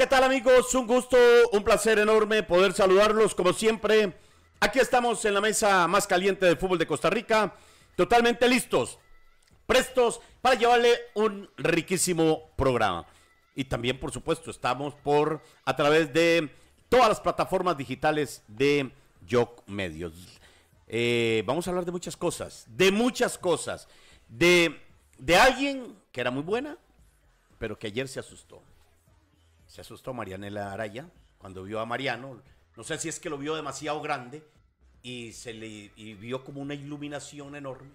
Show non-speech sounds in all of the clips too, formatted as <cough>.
¿qué tal amigos? Un gusto, un placer enorme poder saludarlos como siempre. Aquí estamos en la mesa más caliente del fútbol de Costa Rica, totalmente listos, prestos para llevarle un riquísimo programa. Y también, por supuesto, estamos por a través de todas las plataformas digitales de Yoc Medios. Eh, vamos a hablar de muchas cosas, de muchas cosas, de, de alguien que era muy buena, pero que ayer se asustó. Se asustó Marianela Araya cuando vio a Mariano. No sé si es que lo vio demasiado grande y se le vio como una iluminación enorme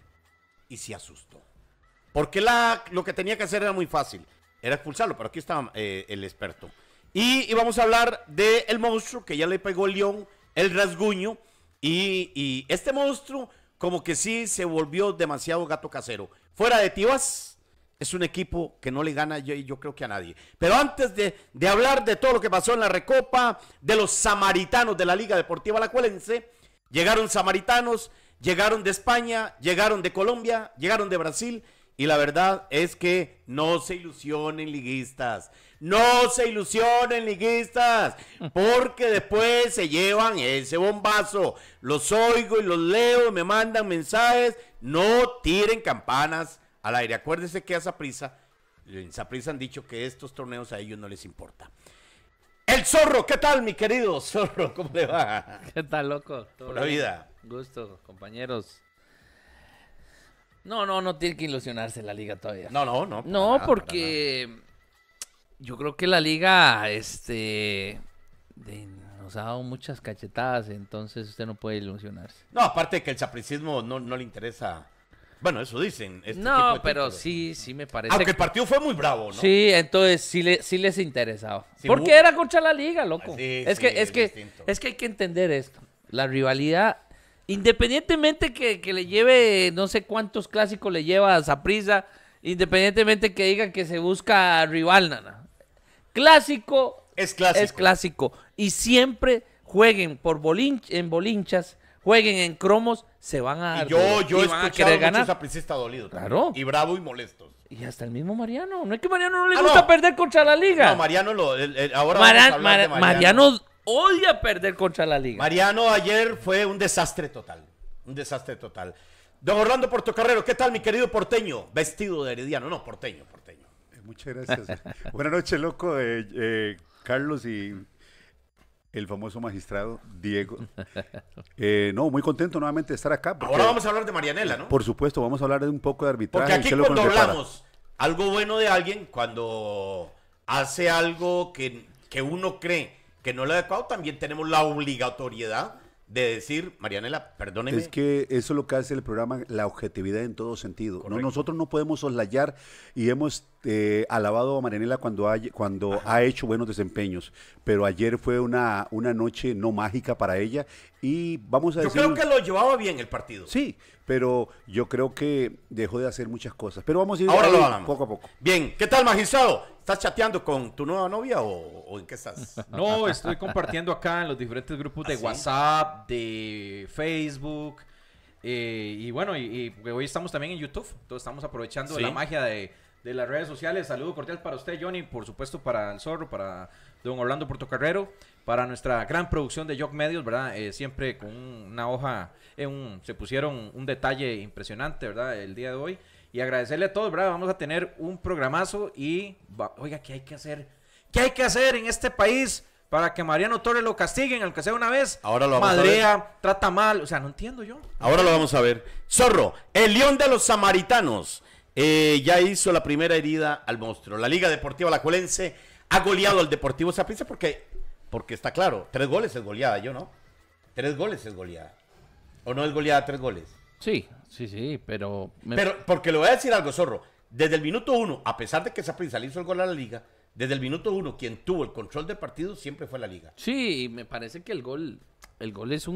y se asustó. Porque la, lo que tenía que hacer era muy fácil. Era expulsarlo, pero aquí estaba eh, el experto. Y, vamos a hablar del monstruo que ya le pegó el león, el rasguño. Y, y este monstruo como que sí se volvió demasiado gato casero. Fuera de Tibas. Es un equipo que no le gana yo, yo creo que a nadie. Pero antes de, hablar de todo lo que pasó en la Recopa, de los samaritanos de la Liga Deportiva Alacuelense, llegaron samaritanos, llegaron de España, llegaron de Colombia, llegaron de Brasil. Y la verdad es que no se ilusionen liguistas, no se ilusionen liguistas, porque después se llevan ese bombazo. Los oigo y los leo, me mandan mensajes, no tiren campanas al aire. Acuérdese que a Saprisa, en han dicho que estos torneos a ellos no les importa. El zorro, ¿qué tal, mi querido zorro? <laughs> ¿Cómo le va? ¿Qué tal, loco? Por la vida. Gusto, compañeros. No, no, no tiene que ilusionarse la liga todavía. No, no, no. No, porque yo creo que la liga, este, nos ha dado muchas cachetadas, entonces usted no puede ilusionarse. No, aparte que el sapricismo no, no le interesa bueno, eso dicen. Este no, pero sí, sí me parece. Aunque el partido fue muy bravo, ¿no? Sí, entonces sí, sí les interesaba. Porque era concha la liga, loco. Ah, es que, es, que, es que hay que entender esto. La rivalidad, independientemente que, que le lleve, no sé cuántos clásicos le lleva a Zaprisa, independientemente que digan que se busca rival, nana. Clásico es clásico. Es clásico. Y siempre jueguen por en bolinchas jueguen en cromos, se van a y yo, yo y van a querer dolido. Claro. Y bravo y molestos. Y hasta el mismo Mariano. No es que Mariano no le ah, gusta perder contra la liga. No, Mariano lo, Mariano. odia perder contra la liga. Mariano ayer fue un desastre total. Un desastre total. Don Orlando Portocarrero, ¿qué tal, mi querido porteño? Vestido de herediano. No, porteño, porteño. Eh, muchas gracias. Buenas noches, loco. Eh, eh, Carlos y el famoso magistrado Diego. Eh, no, muy contento nuevamente de estar acá. Ahora vamos a hablar de Marianela, ¿no? Por supuesto, vamos a hablar de un poco de arbitraje. Porque aquí cuando hablamos algo bueno de alguien, cuando hace algo que, uno cree que no es lo adecuado, también tenemos la obligatoriedad de decir, Marianela, perdóneme. Es que eso es lo que hace el programa, la objetividad en todo sentido. No, nosotros no podemos soslayar y hemos este, alabado a Marianela cuando, ha, cuando ha hecho buenos desempeños, pero ayer fue una, una noche no mágica para ella y vamos a Yo creo que lo llevaba bien el partido. Sí, pero yo creo que dejó de hacer muchas cosas. Pero vamos a ir Ahora lo poco a poco. Bien, ¿qué tal, magistrado? ¿Estás chateando con tu nueva novia o, en qué estás? No, estoy compartiendo acá en los diferentes grupos de ¿Ah, WhatsApp, de Facebook. Eh, y bueno, y, hoy estamos también en YouTube. Entonces estamos aprovechando la magia de, de las redes sociales. Saludo cordial para usted, Johnny, por supuesto para el Zorro, para don Orlando Portocarrero, para nuestra gran producción de Jock Medios, ¿verdad? Eh, siempre con una hoja, eh, se pusieron un detalle impresionante, ¿verdad? El día de hoy. Y agradecerle a todos, ¿verdad? Vamos a tener un programazo y, oiga, ¿qué hay que hacer? ¿Qué hay que hacer en este país? para que Mariano Torres lo castiguen, aunque sea una vez. Ahora lo vamos Madrea, trata mal, o sea, no entiendo yo. Ahora lo vamos a ver. Zorro, el león de los samaritanos. Eh, ya hizo la primera herida al monstruo. La Liga Deportiva Alajuelense ha goleado al Deportivo Saprissa porque, porque está claro, tres goles es goleada, yo no. Tres goles es goleada. ¿O no es goleada tres goles? Sí, sí, sí, pero... Pero porque le voy a decir algo, zorro. Desde el minuto uno, a pesar de que Saprissa le hizo el gol a la Liga, desde el minuto uno, quien tuvo el control del partido siempre fue la Liga. Sí, me parece que el gol el gol es un,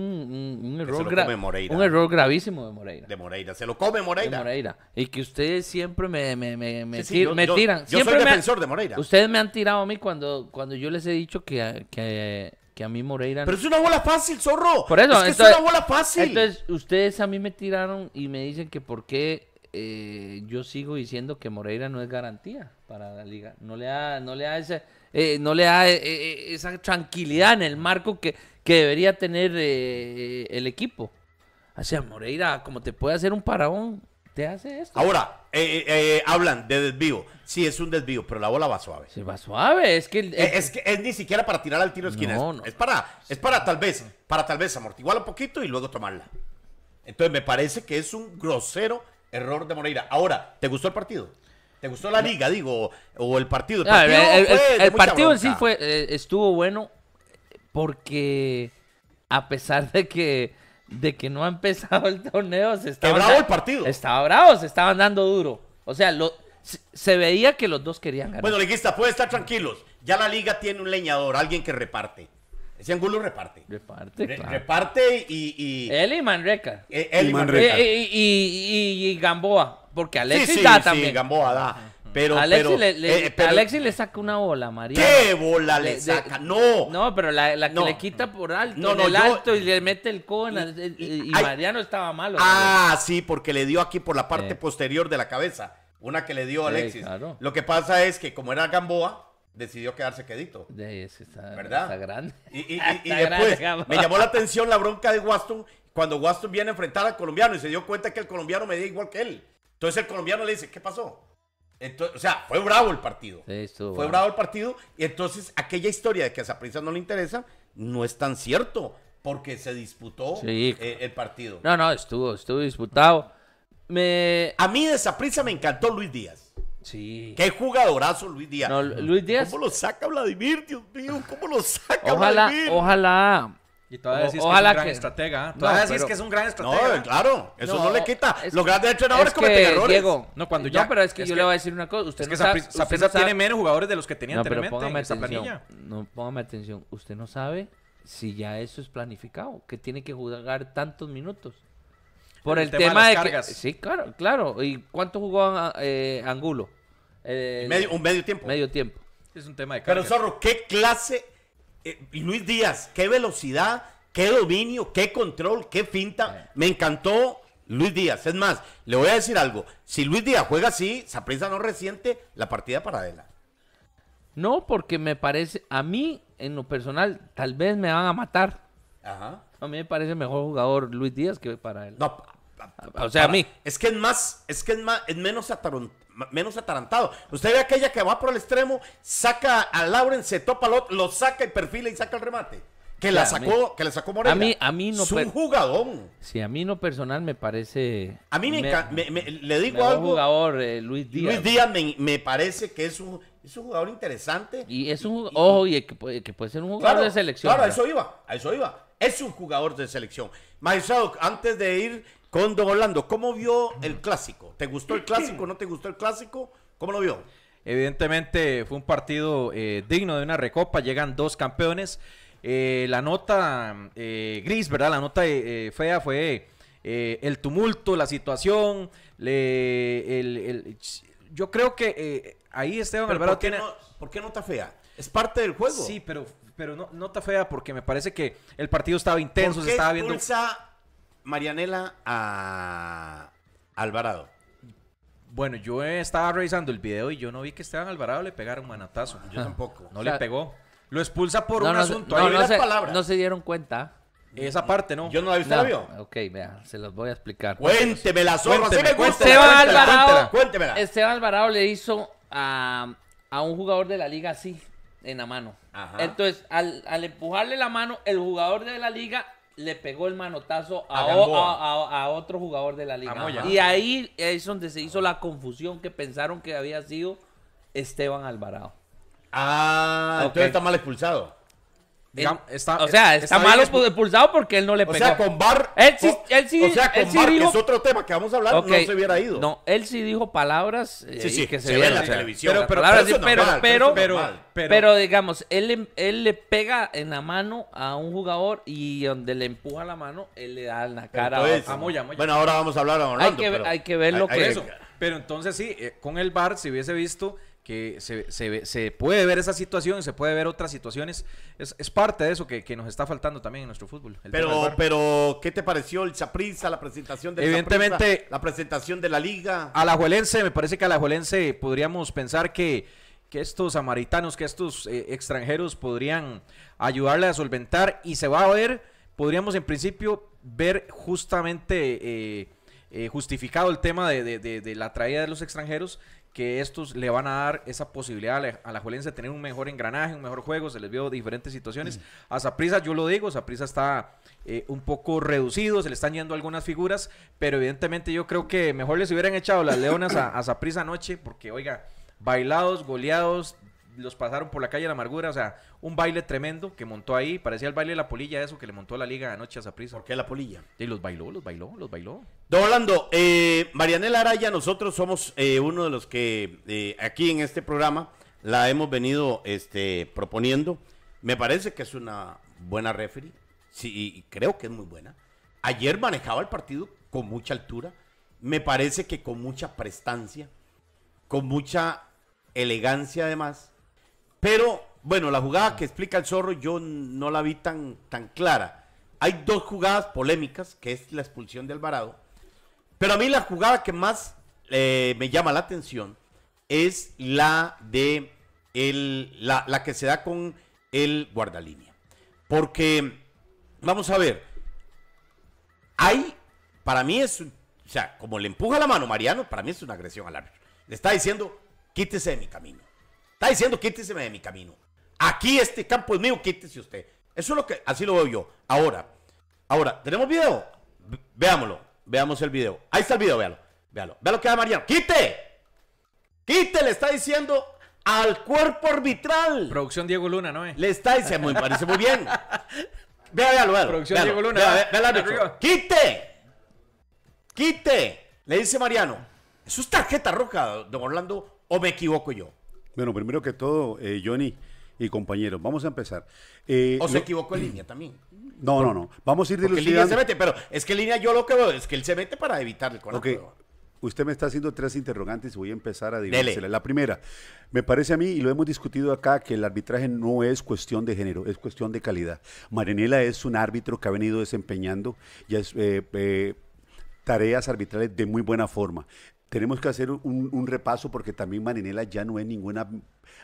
un, error grave. Un error gravísimo de Moreira. De Moreira. Se lo come Moreira. Moreira. Y que ustedes siempre me, tiran. Yo soy defensor de Moreira. Ustedes me han tirado a mí cuando, cuando yo les he dicho que, que, a mí Moreira. Pero es una bola fácil, zorro. es, una bola fácil. Entonces, ustedes a mí me tiraron y me dicen que por qué eh, yo sigo diciendo que Moreira no es garantía para la liga. No le ha... no le ese eh, no le da eh, eh, esa tranquilidad en el marco que, debería tener el equipo. sea Moreira, como te puede hacer un parabón, te hace esto. Ahora, hablan de desvío. Sí, es un desvío, pero la bola va suave. Se va suave, es que... Es, es ni siquiera para tirar al tiro esquina. No, no. es, para, es para tal vez, para tal vez amortiguar un poquito y luego tomarla. Entonces me parece que es un grosero error de Moreira. Ahora, ¿te gustó el partido? ¿Te gustó la liga, digo? ¿O el partido? El ah, partido, en sí fue, eh, estuvo bueno porque a pesar de que, de que no ha empezado el torneo, se estaba... bravo el partido. Estaba bravo, se estaban dando duro. O sea, se, veía que los dos querían ganar. Bueno, liguista, puede estar tranquilos. Ya la liga tiene un leñador, alguien que reparte. Ese Angulo reparte. Reparte, Reparte y, y... Él eh, eh, y Manreca. y, Manreca. y Gamboa. Porque Alexis sí, también. Gamboa da. Eh, pero, Alexis, le, saca una bola, María. ¿Qué bola le, saca? no. No, pero la, que le quita por alto, el alto y le mete el codo. y, eh, eh, Mariano estaba malo. Ah, sí, porque le dio aquí por la parte posterior de la cabeza. Una que le dio Alexis. Lo que pasa es que, como era Gamboa, decidió quedarse quedito. De está, ¿Verdad? grande. Y, <laughs> después me llamó la atención la bronca de Waston cuando Waston viene a enfrentar al colombiano y se dio cuenta que el colombiano me medía igual que él. Entonces el colombiano le dice, ¿qué pasó? Entonces, o sea, fue bravo el partido. Sí, estuvo fue bravo el partido. Y entonces aquella historia de que a Zaprisa no le interesa no es tan cierto porque se disputó eh, el partido. No, no, estuvo, estuvo disputado. Me... A mí de Zaprisa me encantó Luis Díaz. Sí. Qué jugadorazo Luis Díaz. Luis Díaz. ¿Cómo lo saca Vladimir, Dios mío? ¿Cómo lo saca ojalá, Ojalá y todavía decís que es un gran estratega. Todavía no, que es un gran estratega. No, claro, eso no, le quita. Es... Los grandes entrenadores es que, cometen errores. Diego, no, cuando ya, no, pero es que yo le voy a decir una cosa. Usted es que no sabe, tiene menos jugadores de los que tenía no, anteriormente pero póngame atención, No, póngame atención. Usted no sabe si ya eso es planificado, que tiene que jugar tantos minutos. Por el, tema, de, Sí, claro, claro. ¿Y cuánto jugó ah, eh, Angulo? un medio tiempo. Medio tiempo. Es un tema de cargas. Pero Zorro, ¿qué clase eh, Luis Díaz, qué velocidad, qué dominio, qué control, qué finta. Me encantó Luis Díaz. Es más, le voy a decir algo. Si Luis Díaz juega así, Saprisa no resiente la partida para él. No, porque me parece, a mí, en lo personal, tal vez me van a matar. Ajá. A mí me parece mejor jugador Luis Díaz que para él. O sea, a mí. Es que es más, es que es, menos, menos atarantado. Usted ve aquella que va por el extremo, saca a Lauren, se topa al otro, lo saca y perfila y saca el remate. Que la sacó, que le sacó A mí, a mí no. Es un jugadón. Sí, a mí no personal me parece. A mí me, encanta. le digo algo. jugador, eh, Luis Díaz. Luis Díaz me, parece que es un, jugador interesante. Y es un. ojo, y que, puede ser un jugador de selección. Claro, a eso iba. A eso iba. Es un jugador de selección. maestro antes de ir con Don Orlando, ¿cómo vio el clásico? ¿Te gustó el clásico? ¿No te gustó el clásico? ¿Cómo lo vio? Evidentemente fue un partido eh, digno de una recopa, llegan dos campeones. Eh, la nota eh, gris, ¿verdad? La nota fea fue el tumulto, la situación. Le, el, yo creo que ahí Esteban Alvarado ¿por qué ¿Por qué nota fea? Es parte del juego. Sí, pero, pero no, nota fea porque me parece que el partido estaba intenso, se estaba viendo... Pulsa Marianela a Alvarado. Bueno, yo estaba revisando el video y yo no vi que Esteban Alvarado le pegara un manatazo. Yo tampoco. No le pegó. Lo expulsa por un asunto. No, se, dieron cuenta. Esa parte, ¿no? Yo no la visto. lo vio? Ok, vea, se los voy a explicar. Cuénteme la zorra, Esteban Alvarado, le hizo a, un jugador de la liga así, en la mano. Entonces, al, al empujarle la mano, el jugador de la liga le pegó el manotazo a, otro jugador de la liga. Y ahí es donde se hizo la confusión que pensaron que había sido Esteban Alvarado. Ah, está mal expulsado o sea, está, está malo expulsado porque él no le pegó. O sea, con Bar. Él sí, él sí, o sea, con que es otro tema que vamos a hablar, no se hubiera ido. No, él sí dijo palabras eh, sí, sí, que se, ve en la televisión. Pero, pero, pero, pero, pero, pero, digamos, él, él le pega en la mano a un jugador y donde le empuja la mano, él le da la cara a, Moya, Bueno, ahora vamos a hablar a Orlando. Hay que, hay que ver lo que. Eso. Pero entonces sí, eh, con el Bar, si hubiese visto que se, se, se, puede ver esa situación, se puede ver otras situaciones. Es, parte de eso que, nos está faltando también en nuestro fútbol. Pero, pero, ¿qué te pareció el Chaprisa, la presentación de Evidentemente, la presentación de la liga? Juelense, me parece que a la Juelense podríamos pensar que, estos samaritanos, que estos eh, extranjeros podrían ayudarle a solventar y se va a ver, podríamos en principio ver justamente... Eh, eh, justificado el tema de, de, la traída de los extranjeros que estos le van a dar esa posibilidad a la, a de tener un mejor engranaje, un mejor juego, se les vio diferentes situaciones. Mm. A Saprisa, yo lo digo, Saprisa está eh, un poco reducido, se le están yendo algunas figuras, pero evidentemente yo creo que mejor les hubieran echado las leonas a Saprisa anoche, porque oiga, bailados, goleados, los pasaron por la calle de la amargura, o sea, un baile tremendo que montó ahí, parecía el baile de la polilla eso que le montó la liga anoche a Zaprisa. ¿Por qué la polilla? Y los bailó, los bailó, los bailó. Don Orlando, eh, Marianela Araya, nosotros somos eh, uno de los que eh, aquí en este programa la hemos venido este, proponiendo. Me parece que es una buena referee, sí, creo que es muy buena. Ayer manejaba el partido con mucha altura, me parece que con mucha prestancia, con mucha elegancia además, pero bueno, la jugada que explica el zorro yo no la vi tan, tan clara. Hay dos jugadas polémicas, que es la expulsión de Alvarado. Pero a mí la jugada que más eh, me llama la atención es la de la, que se da con el guardalínea. Porque, vamos a ver, hay, para mí es, o sea, como le empuja la mano Mariano, para mí es una agresión al árbitro. Le está diciendo, quítese de mi camino. Está diciendo quítese de mi camino. Aquí este campo es mío, quítese usted. Eso es lo que, así lo veo yo. Ahora, ahora, ¿tenemos video? veámoslo, veamos el video. Ahí está el video, véalo, véalo. Véalo lo que da Mariano. ¡Quite! ¡Quite! Le está diciendo al cuerpo arbitral. Producción Diego Luna, ¿no? Le está diciendo, me parece muy bien. <laughs> Vea, véalo, véalo. Producción Diego Luna. ¡Quite! ¡Quite! Le dice Mariano. Eso es tarjeta roja, don Orlando, o me equivoco yo. Bueno, primero que todo, eh, Johnny y compañeros, vamos a empezar. Eh, o se equivocó en línea también. No, no, no. Vamos a ir dilucidando. Línea se mete, pero es que línea yo lo que veo es que él se mete para evitar el corazón. Okay. Usted me está haciendo tres interrogantes y voy a empezar a dirigirle. La primera, me parece a mí, y lo hemos discutido acá, que el arbitraje no es cuestión de género, es cuestión de calidad. Marinela es un árbitro que ha venido desempeñando ya eh, tareas arbitrales de muy buena forma. Tenemos que hacer un, repaso porque también Marinela ya no es ninguna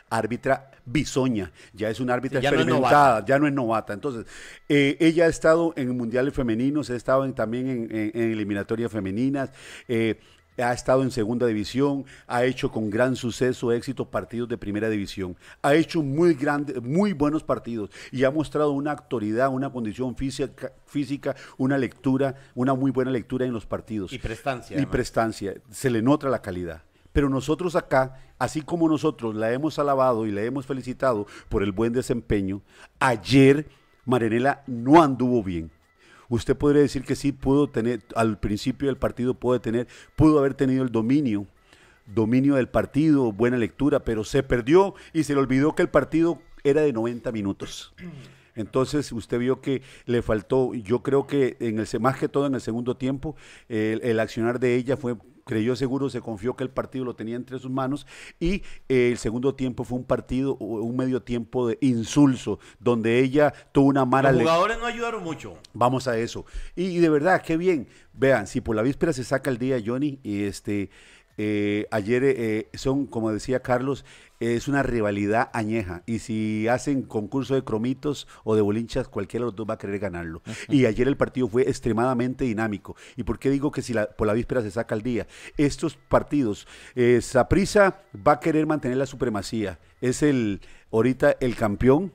árbitra bisoña, ya es una árbitra experimentada, ya no es novata. Entonces, eh, ella ha estado en mundiales femeninos, ha estado también en, eliminatorias femeninas. Eh, ha estado en segunda división, ha hecho con gran suceso, éxito partidos de primera división, ha hecho muy, grande, muy buenos partidos y ha mostrado una autoridad, una condición física, física, una lectura, una muy buena lectura en los partidos. Y prestancia. Y prestancia, se le nota la calidad. Pero nosotros acá, así como nosotros la hemos alabado y la hemos felicitado por el buen desempeño, ayer Marinela no anduvo bien usted podría decir que sí pudo tener, al principio del partido pudo tener, pudo haber tenido el dominio, dominio del partido, buena lectura, pero se perdió y se le olvidó que el partido era de 90 minutos. Entonces usted vio que le faltó, yo creo que en el, más que todo en el segundo tiempo, el accionar de ella fue creyó seguro, se confió que el partido lo tenía entre sus manos y eh, el segundo tiempo fue un partido, un medio tiempo de insulso, donde ella tuvo una mala... Los jugadores no ayudaron mucho. Vamos a eso. y de verdad, qué bien. Vean, si por la víspera se saca el día, Johnny, y este... Eh, ayer eh, son, como decía Carlos, es una rivalidad añeja. Y si hacen concurso de cromitos o de bolinchas, cualquiera de los dos va a querer ganarlo. Y ayer el partido fue extremadamente dinámico. ¿Y por qué digo que si la, por la víspera se saca el día? Estos partidos, eh, Saprisa va a querer mantener la supremacía. Es el ahorita el campeón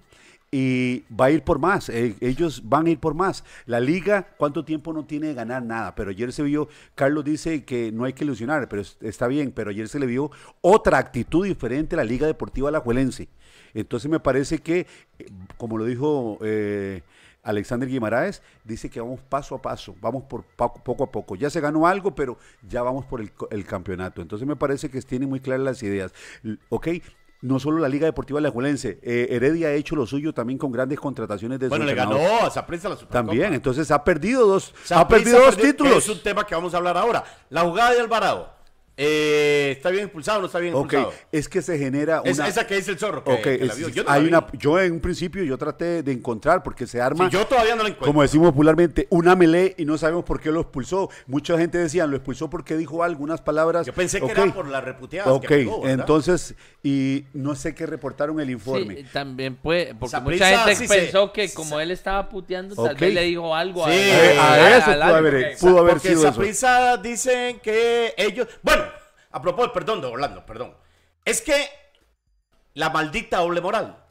y va a ir por más. Eh, ellos van a ir por más. La liga, ¿cuánto tiempo no tiene de ganar nada? Pero ayer se vio, Carlos dice que no hay que ilusionar, pero está bien, pero ayer se le vio otra actitud diferente a la Liga Deportiva Alajuelense. Entonces me parece que, eh, como lo dijo eh, Alexander Guimaraes, dice que vamos paso a paso, vamos por poco a poco. Ya se ganó algo, pero ya vamos por el, el campeonato. Entonces me parece que tiene muy claras las ideas. Ok, no solo la Liga Deportiva Alajuelense, eh, Heredia ha hecho lo suyo también con grandes contrataciones de Bueno, le ganó a prensa la Supercopa. También, entonces ha perdido dos, ha perdido dos títulos. Es un tema que vamos a hablar ahora. La jugada de Alvarado eh, ¿Está bien expulsado o no está bien expulsado? es que se genera una... Esa, que dice el zorro. Yo, hay una, yo en un principio yo traté de encontrar porque se arma... yo todavía no la encuentro. Como decimos popularmente, una melee y no sabemos por qué lo expulsó. Mucha gente decía, lo expulsó porque dijo algunas palabras. Yo pensé que era por la reputeada. Ok, que pegó, entonces, y no sé qué reportaron el informe. también puede, porque mucha gente pensó que como él estaba puteando, tal vez le dijo algo a, a, a, eso pudo haber, pudo haber porque sido Esa dicen que ellos... Bueno, a propósito, perdón, de Orlando, perdón. Es que la maldita doble moral.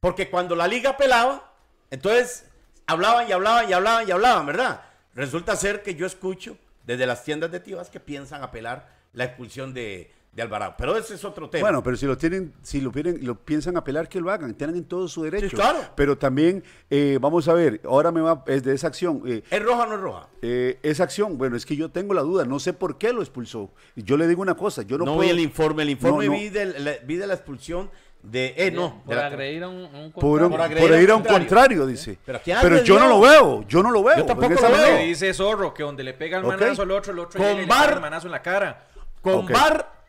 Porque cuando la liga apelaba, entonces hablaban y hablaban y hablaban y hablaban, ¿verdad? Resulta ser que yo escucho desde las tiendas de tibas que piensan apelar la expulsión de, de Alvarado. Pero ese es otro tema. Bueno, pero si lo tienen, si lo, y lo piensan apelar, que lo hagan, tienen en todo su derecho. claro. Pero también, eh, vamos a ver, ahora me va, es de esa acción. Eh, ¿Es roja o no es roja? Eh, esa acción, bueno, es que yo tengo la duda, no sé por qué lo expulsó. Yo le digo una cosa, yo no, no puedo. No, el informe, el informe Vi, de la, expulsión de, eh, no, por, agredir a un, por, agredir, a un, contrario, dice. ¿Eh? Pero, pero yo no lo veo, yo no lo veo. Yo tampoco lo veo. Dice Zorro que donde le pega el manazo al otro, el otro le, pega el manazo en la cara. Con bar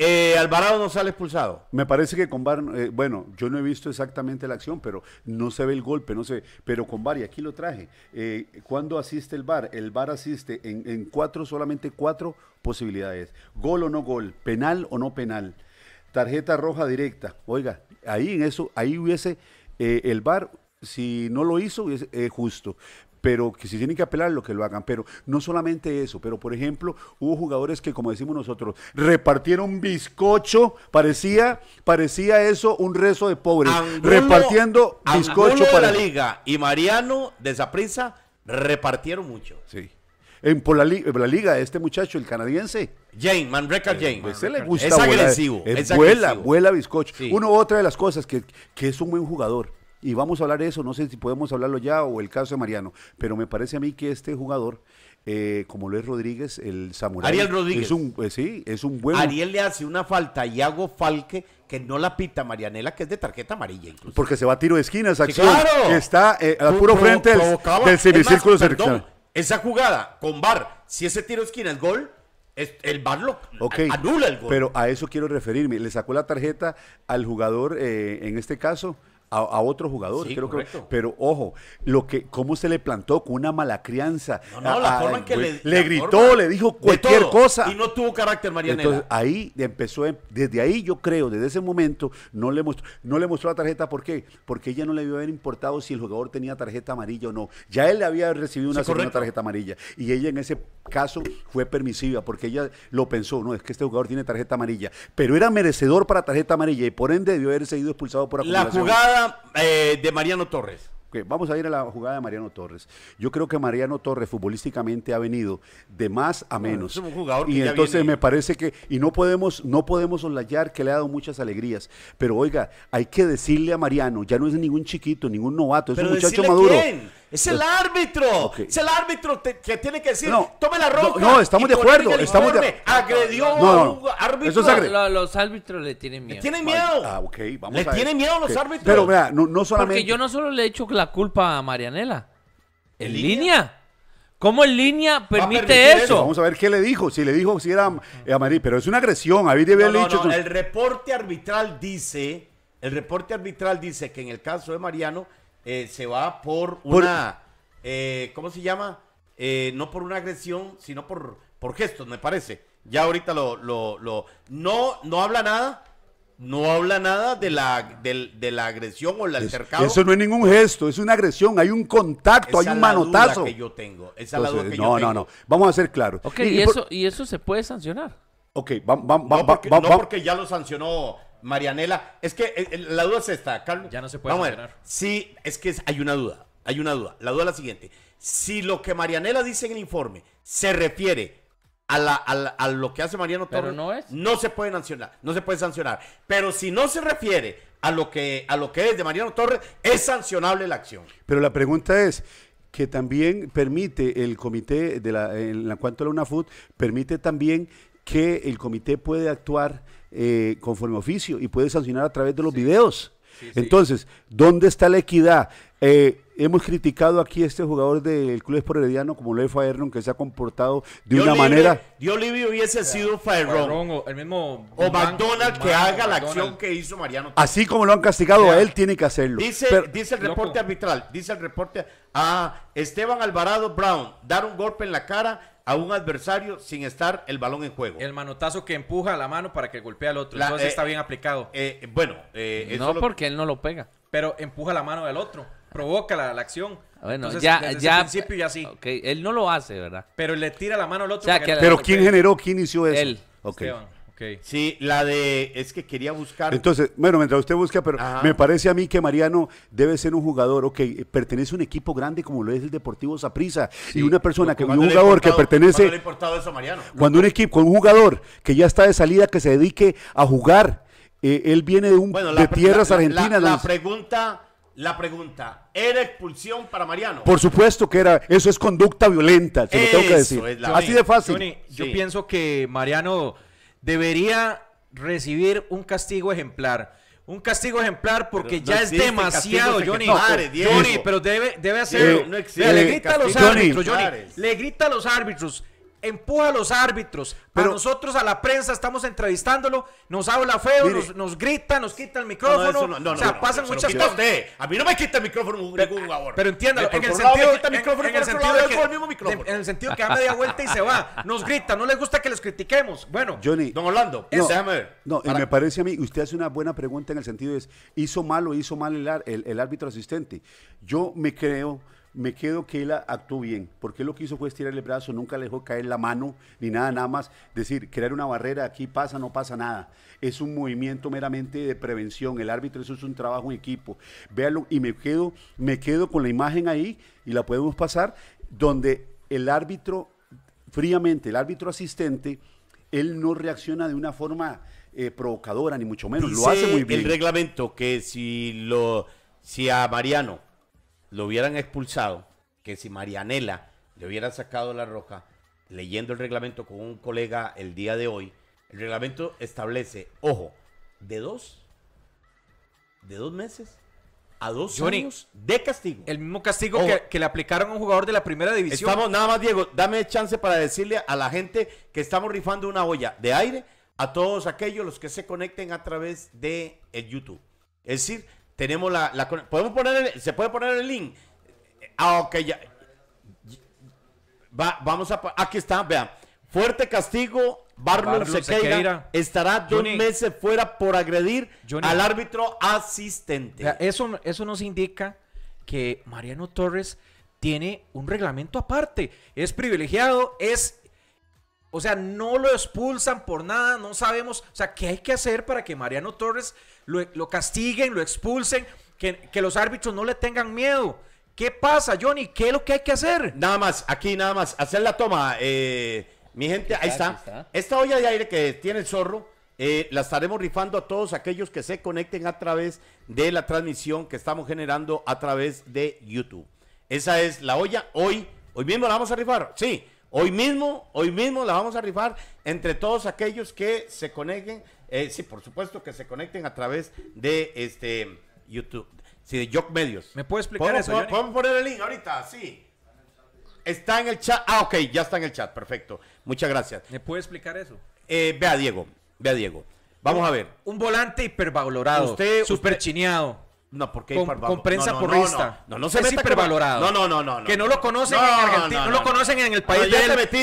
eh, Alvarado no sale expulsado. Me parece que con Bar, eh, bueno, yo no he visto exactamente la acción, pero no se ve el golpe, no se Pero con Bar, y aquí lo traje, eh, ¿cuándo asiste el Bar? El Bar asiste en, cuatro, solamente cuatro posibilidades. Gol o no gol, penal o no penal, tarjeta roja directa. Oiga, ahí en eso, ahí hubiese el Bar si no lo hizo, es justo pero que si tienen que apelar lo que lo hagan, pero no solamente eso, pero por ejemplo, hubo jugadores que como decimos nosotros, repartieron bizcocho, parecía parecía eso un rezo de pobres, repartiendo bizcocho para la liga y Mariano de Zaprisa repartieron mucho. Sí. En por la, liga este muchacho, el canadiense. Jane, Manreca eh, Jane. Pues, le gusta. Es eh, agresivo. Vuela, es, vuela, bizcocho. Uno otra de las cosas que es un buen jugador y vamos a hablar de eso, no sé si podemos hablarlo ya o el caso de Mariano, pero me parece a mí que este jugador, eh, como lo es Rodríguez, el Samuel Ariel Rodríguez. Es un, eh, sí, es un buen. Ariel le hace una falta y hago Falque que no la pita Marianela, que es de tarjeta amarilla incluso. Porque se va a tiro de esquinas, claro. está eh, al puro frente del, semicírculo es Esa jugada con VAR, si ese tiro de esquina es gol, el bar lo anula el gol. Pero a eso quiero referirme. Le sacó la tarjeta al jugador, en este caso, a, otros otro jugador. creo que, pero ojo, lo que, cómo se le plantó con una mala crianza. le, gritó, le dijo cualquier cosa. Y no tuvo carácter, Marianela. Entonces ahí empezó, desde ahí yo creo, desde ese momento, no le mostró, no le mostró la tarjeta. ¿Por qué? Porque ella no le debió haber importado si el jugador tenía tarjeta amarilla o no. Ya él le había recibido una segunda tarjeta amarilla. Y ella en ese caso fue permisiva porque ella lo pensó, no, es que este jugador tiene tarjeta amarilla. Pero era merecedor para tarjeta amarilla y por ende debió haber sido expulsado por acumulación. jugada eh, de Mariano Torres. vamos a ir a la jugada de Mariano Torres. Yo creo que Mariano Torres futbolísticamente ha venido de más a ah, menos. jugador y entonces me parece que y no podemos no podemos que le ha dado muchas alegrías, pero oiga, hay que decirle a Mariano, ya no es ningún chiquito, ningún novato, es un muchacho maduro. Es el árbitro. Es el árbitro que tiene que decir, tome la roca. No, estamos de acuerdo. Estamos de... Agredió a árbitro. los, árbitros le tienen miedo. Le tienen miedo. Ah, vamos le tienen miedo a los árbitros. Pero vea, no, solamente... Porque yo no solo le he hecho la culpa a Marianela. ¿En, línea? ¿Cómo en línea permite eso? Vamos a ver qué le dijo. Si le dijo si era eh, a María. pero es una agresión. El reporte arbitral dice, el reporte arbitral dice que en el caso de Mariano eh, se va por una, eh, ¿cómo se llama? Eh, no por una agresión, sino por, por gestos, me parece. Ya ahorita lo, lo, no, no habla nada, no habla nada de la, de, de la agresión o el altercado. Eso, no es ningún gesto, es una agresión, hay un contacto, hay un manotazo. yo tengo, esa es la duda que no, yo tengo. No, no, no, vamos a ser claros. Ok, y, eso, y eso se puede sancionar. Ok, vamos, vamos, no porque ya lo sancionó Marianela, es que eh, eh, la duda es esta, Carlos. Ya no se puede Vamos Sí, es que hay una duda, hay una duda. La duda es la siguiente. Si lo que Marianela dice en el informe se refiere a, la, lo que hace Mariano Torres, no, se puede sancionar, no se puede sancionar. Pero si no se refiere a lo que, es de Mariano Torres, es sancionable la acción. Pero la pregunta es, que también permite el comité de la, en cuanto a la UNAFUT, permite también que el comité puede actuar eh, conforme oficio y puede sancionar a través de los videos. Entonces, ¿dónde está la equidad? Eh, hemos criticado aquí a este jugador del Club Esporediano, como lo es Faerron, que se ha comportado de una manera. Dios hubiese sido Faerron. o el mismo o que haga la acción que hizo Mariano. Así como lo han castigado a él, tiene que hacerlo. Dice, el reporte arbitral, dice el reporte a Esteban Alvarado Brown, dar un golpe en la cara a un adversario sin estar el balón en juego. El manotazo que empuja la mano para que golpee al otro. Entonces eh, está bien aplicado. Eh, eh, bueno, no porque él no lo pega. Pero empuja la mano del otro provoca la, la acción. Bueno, ya, ya. principio ya sí. Ok, él no lo hace, ¿verdad? Pero le tira la mano al otro. pero ¿quién generó, quién inició eso? Él. Ok. Esteban. Sí, la de es que quería buscar. Entonces, bueno, mientras usted busca, pero me parece a mí que Mariano debe ser un jugador, ok, pertenece a un equipo grande como lo es el Deportivo Zaprisa y una persona que, un jugador que pertenece le eso Mariano? Cuando un equipo, un jugador que ya está de salida que se dedique a jugar, eh, él viene de un de tierras argentinas. La, la pregunta la pregunta, ¿era expulsión para Mariano? Por supuesto que era, eso es conducta violenta, se lo tengo que decir. Así de fácil. Johnny, yo pienso que Mariano debería recibir un castigo ejemplar. Un castigo ejemplar porque ya es demasiado, Johnny. Johnny, pero debe, debe eh, le grita a los árbitros, Johnny. Le grita a los árbitros empuja a los árbitros. Pero nosotros, a la prensa, estamos entrevistándolo, nos habla feo, nos, grita, nos quita el micrófono. No, no, o sea, pasan muchas cosas. A mí no me quita el micrófono ningún favor. Pero entiéndalo, en el sentido en el sentido que da media vuelta y se va. Nos grita, no le gusta que les critiquemos. Bueno, Johnny, don Orlando, déjame ver. No, y me parece a mí, usted hace una buena pregunta en el sentido de, ¿hizo mal o hizo mal el árbitro asistente? Yo me creo me quedo que él actuó bien, porque lo que hizo fue estirar el brazo, nunca le dejó caer la mano, ni nada, nada más decir, crear una barrera, aquí pasa, no pasa nada. Es un movimiento meramente de prevención, el árbitro eso es un trabajo en equipo. Véalo, y me quedo, me quedo con la imagen ahí, y la podemos pasar, donde el árbitro, fríamente, el árbitro asistente, él no reacciona de una forma eh, provocadora, ni mucho menos, lo hace muy bien. El reglamento que si lo... Si a Mariano lo hubieran expulsado, que si Marianela le hubiera sacado la roja, leyendo el reglamento con un colega el día de hoy, el reglamento establece, ojo, de dos, de dos meses a dos años de castigo. El mismo castigo que, le aplicaron a un jugador de la primera división. Estamos, nada más, Diego, dame chance para decirle a la gente que estamos rifando una olla de aire a todos aquellos los que se conecten a través de el YouTube. Es decir, tenemos la, podemos poner se puede poner el link. Ah, ok, ya. vamos a aquí está, vean. Fuerte castigo. Barnum estará dos meses fuera por agredir al árbitro asistente. eso, eso nos indica que Mariano Torres tiene un reglamento aparte. Es privilegiado, es o sea, no lo expulsan por nada, no sabemos. O sea, ¿qué hay que hacer para que Mariano Torres lo, castiguen, lo expulsen, que, los árbitros no le tengan miedo? ¿Qué pasa, Johnny? ¿Qué es lo que hay que hacer? Nada más, aquí nada más, hacer la toma. Eh, mi gente, ahí está. Esta olla de aire que tiene el zorro, eh, la estaremos rifando a todos aquellos que se conecten a través de la transmisión que estamos generando a través de YouTube. Esa es la olla hoy. Hoy mismo la vamos a rifar. Sí, Hoy mismo, hoy mismo la vamos a rifar entre todos aquellos que se conecten, eh, sí, por supuesto que se conecten a través de este YouTube, sí, de Jock Medios. ¿Me puede explicar eso? ¿Puedo poner el link ahorita, sí. Está en el chat. Ah, ok, ya está en el chat, perfecto. Muchas gracias. ¿Me puede explicar eso? Eh, vea Diego, vea Diego. Vamos a ver. Un volante hipervalorado, usted, super chineado. No, porque con, por, prensa no, no, No, no, se es hipervalorado. No, no, no, Que no lo conocen en Argentina, no, lo conocen en el país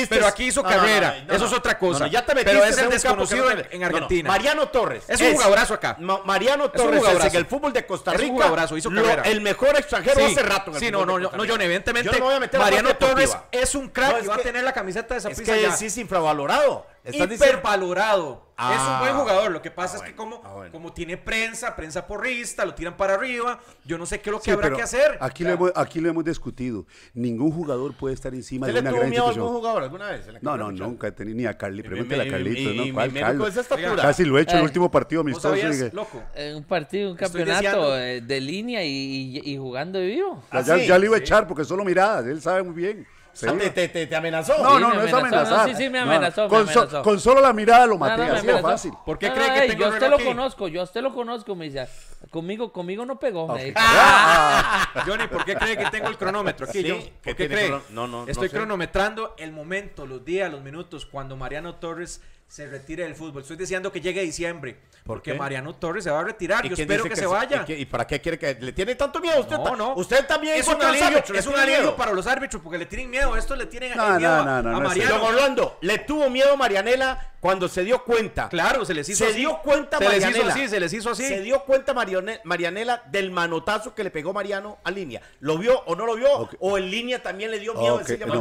pero aquí hizo carrera. Eso es otra cosa. ya te metiste, pero es el desconocido en, Argentina. Mariano Torres. Es un jugadorazo acá. Mariano Torres en el fútbol de Costa Rica. un el mejor extranjero sí, hace rato Sí, no, no, no, evidentemente Mariano Torres es un crack y va a tener la camiseta de esa Es que es infravalorado hipervalorado. es un buen ah. jugador. Lo que pasa ah, es que como, ah, como tiene prensa, prensa porrista, lo tiran para arriba. Yo no sé qué es lo que habrá que hacer. Aquí, lo hemos, aquí lo hemos discutido. Ningún jugador puede estar encima de una gran institución. algún jugador alguna vez? no, no, nunca he tenido. Ni a Carly. Pregúntale a Carlitos. ¿no? ¿Cuál, Carlos? Pues, casi lo he hecho en el eh, último partido amistoso. Sabías, loco? Eh, un partido, un campeonato eh, de línea y, jugando de vivo. ya, ya le iba a echar porque solo miradas. Él sabe muy bien. Ah, ¿Te, te, amenazó. No, no, no es amenazar. sí, sí, me amenazó. con, solo la mirada lo maté, así de fácil. ¿Por qué cree que tengo Yo a usted lo conozco, yo a usted lo conozco, me dice. Conmigo, conmigo no pegó. Ah. Ah. Johnny, ¿por qué cree que tengo el cronómetro aquí? Sí, qué cree? No, no, Estoy cronometrando el momento, los días, los minutos, cuando Mariano Torres se retire del fútbol. Estoy diciendo que llegue diciembre. porque Mariano Torres se va a retirar. Yo espero que, se vaya. ¿Y, para qué quiere que le tiene tanto miedo? Usted, no, no. usted también es un aliado. Es un alivio para los árbitros porque le tienen miedo. Esto le tienen miedo a, Mariano. le tuvo miedo Marianela cuando se dio cuenta. Claro, se les hizo se dio cuenta se Marianela. Les hizo así, se les hizo así. Se dio cuenta Marione, Marianela del manotazo que le pegó Mariano a línea. ¿Lo vio o no lo vio? O en línea también le dio miedo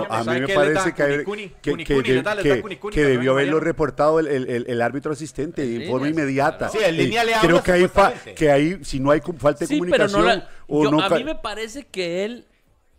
a mí me parece que debió haberlo reportado el, árbitro asistente de forma inmediata. Creo que ahí, que ahí, si no hay falta de comunicación. no a mí me parece que él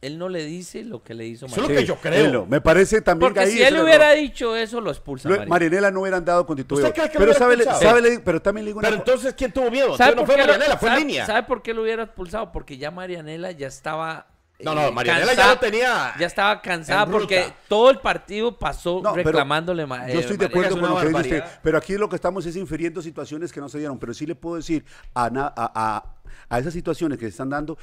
él no le dice lo que le hizo Marinela. Eso es lo que yo creo. me parece también que si él hubiera dicho eso, lo expulsa. Marianela no hubieran dado que Pero, sabe, sabe, pero también le digo una Pero entonces, ¿quién tuvo miedo? no fue Marianela, fue línea. ¿Sabe por qué lo hubiera expulsado? Porque ya Marianela ya estaba no, eh, no, Marianela ya lo tenía. Ya estaba cansada porque todo el partido pasó reclamándole. yo eh, estoy de acuerdo con lo que dice pero aquí lo que estamos es infiriendo situaciones que no se dieron. Pero sí le puedo decir a, a, a esas situaciones que se están dando,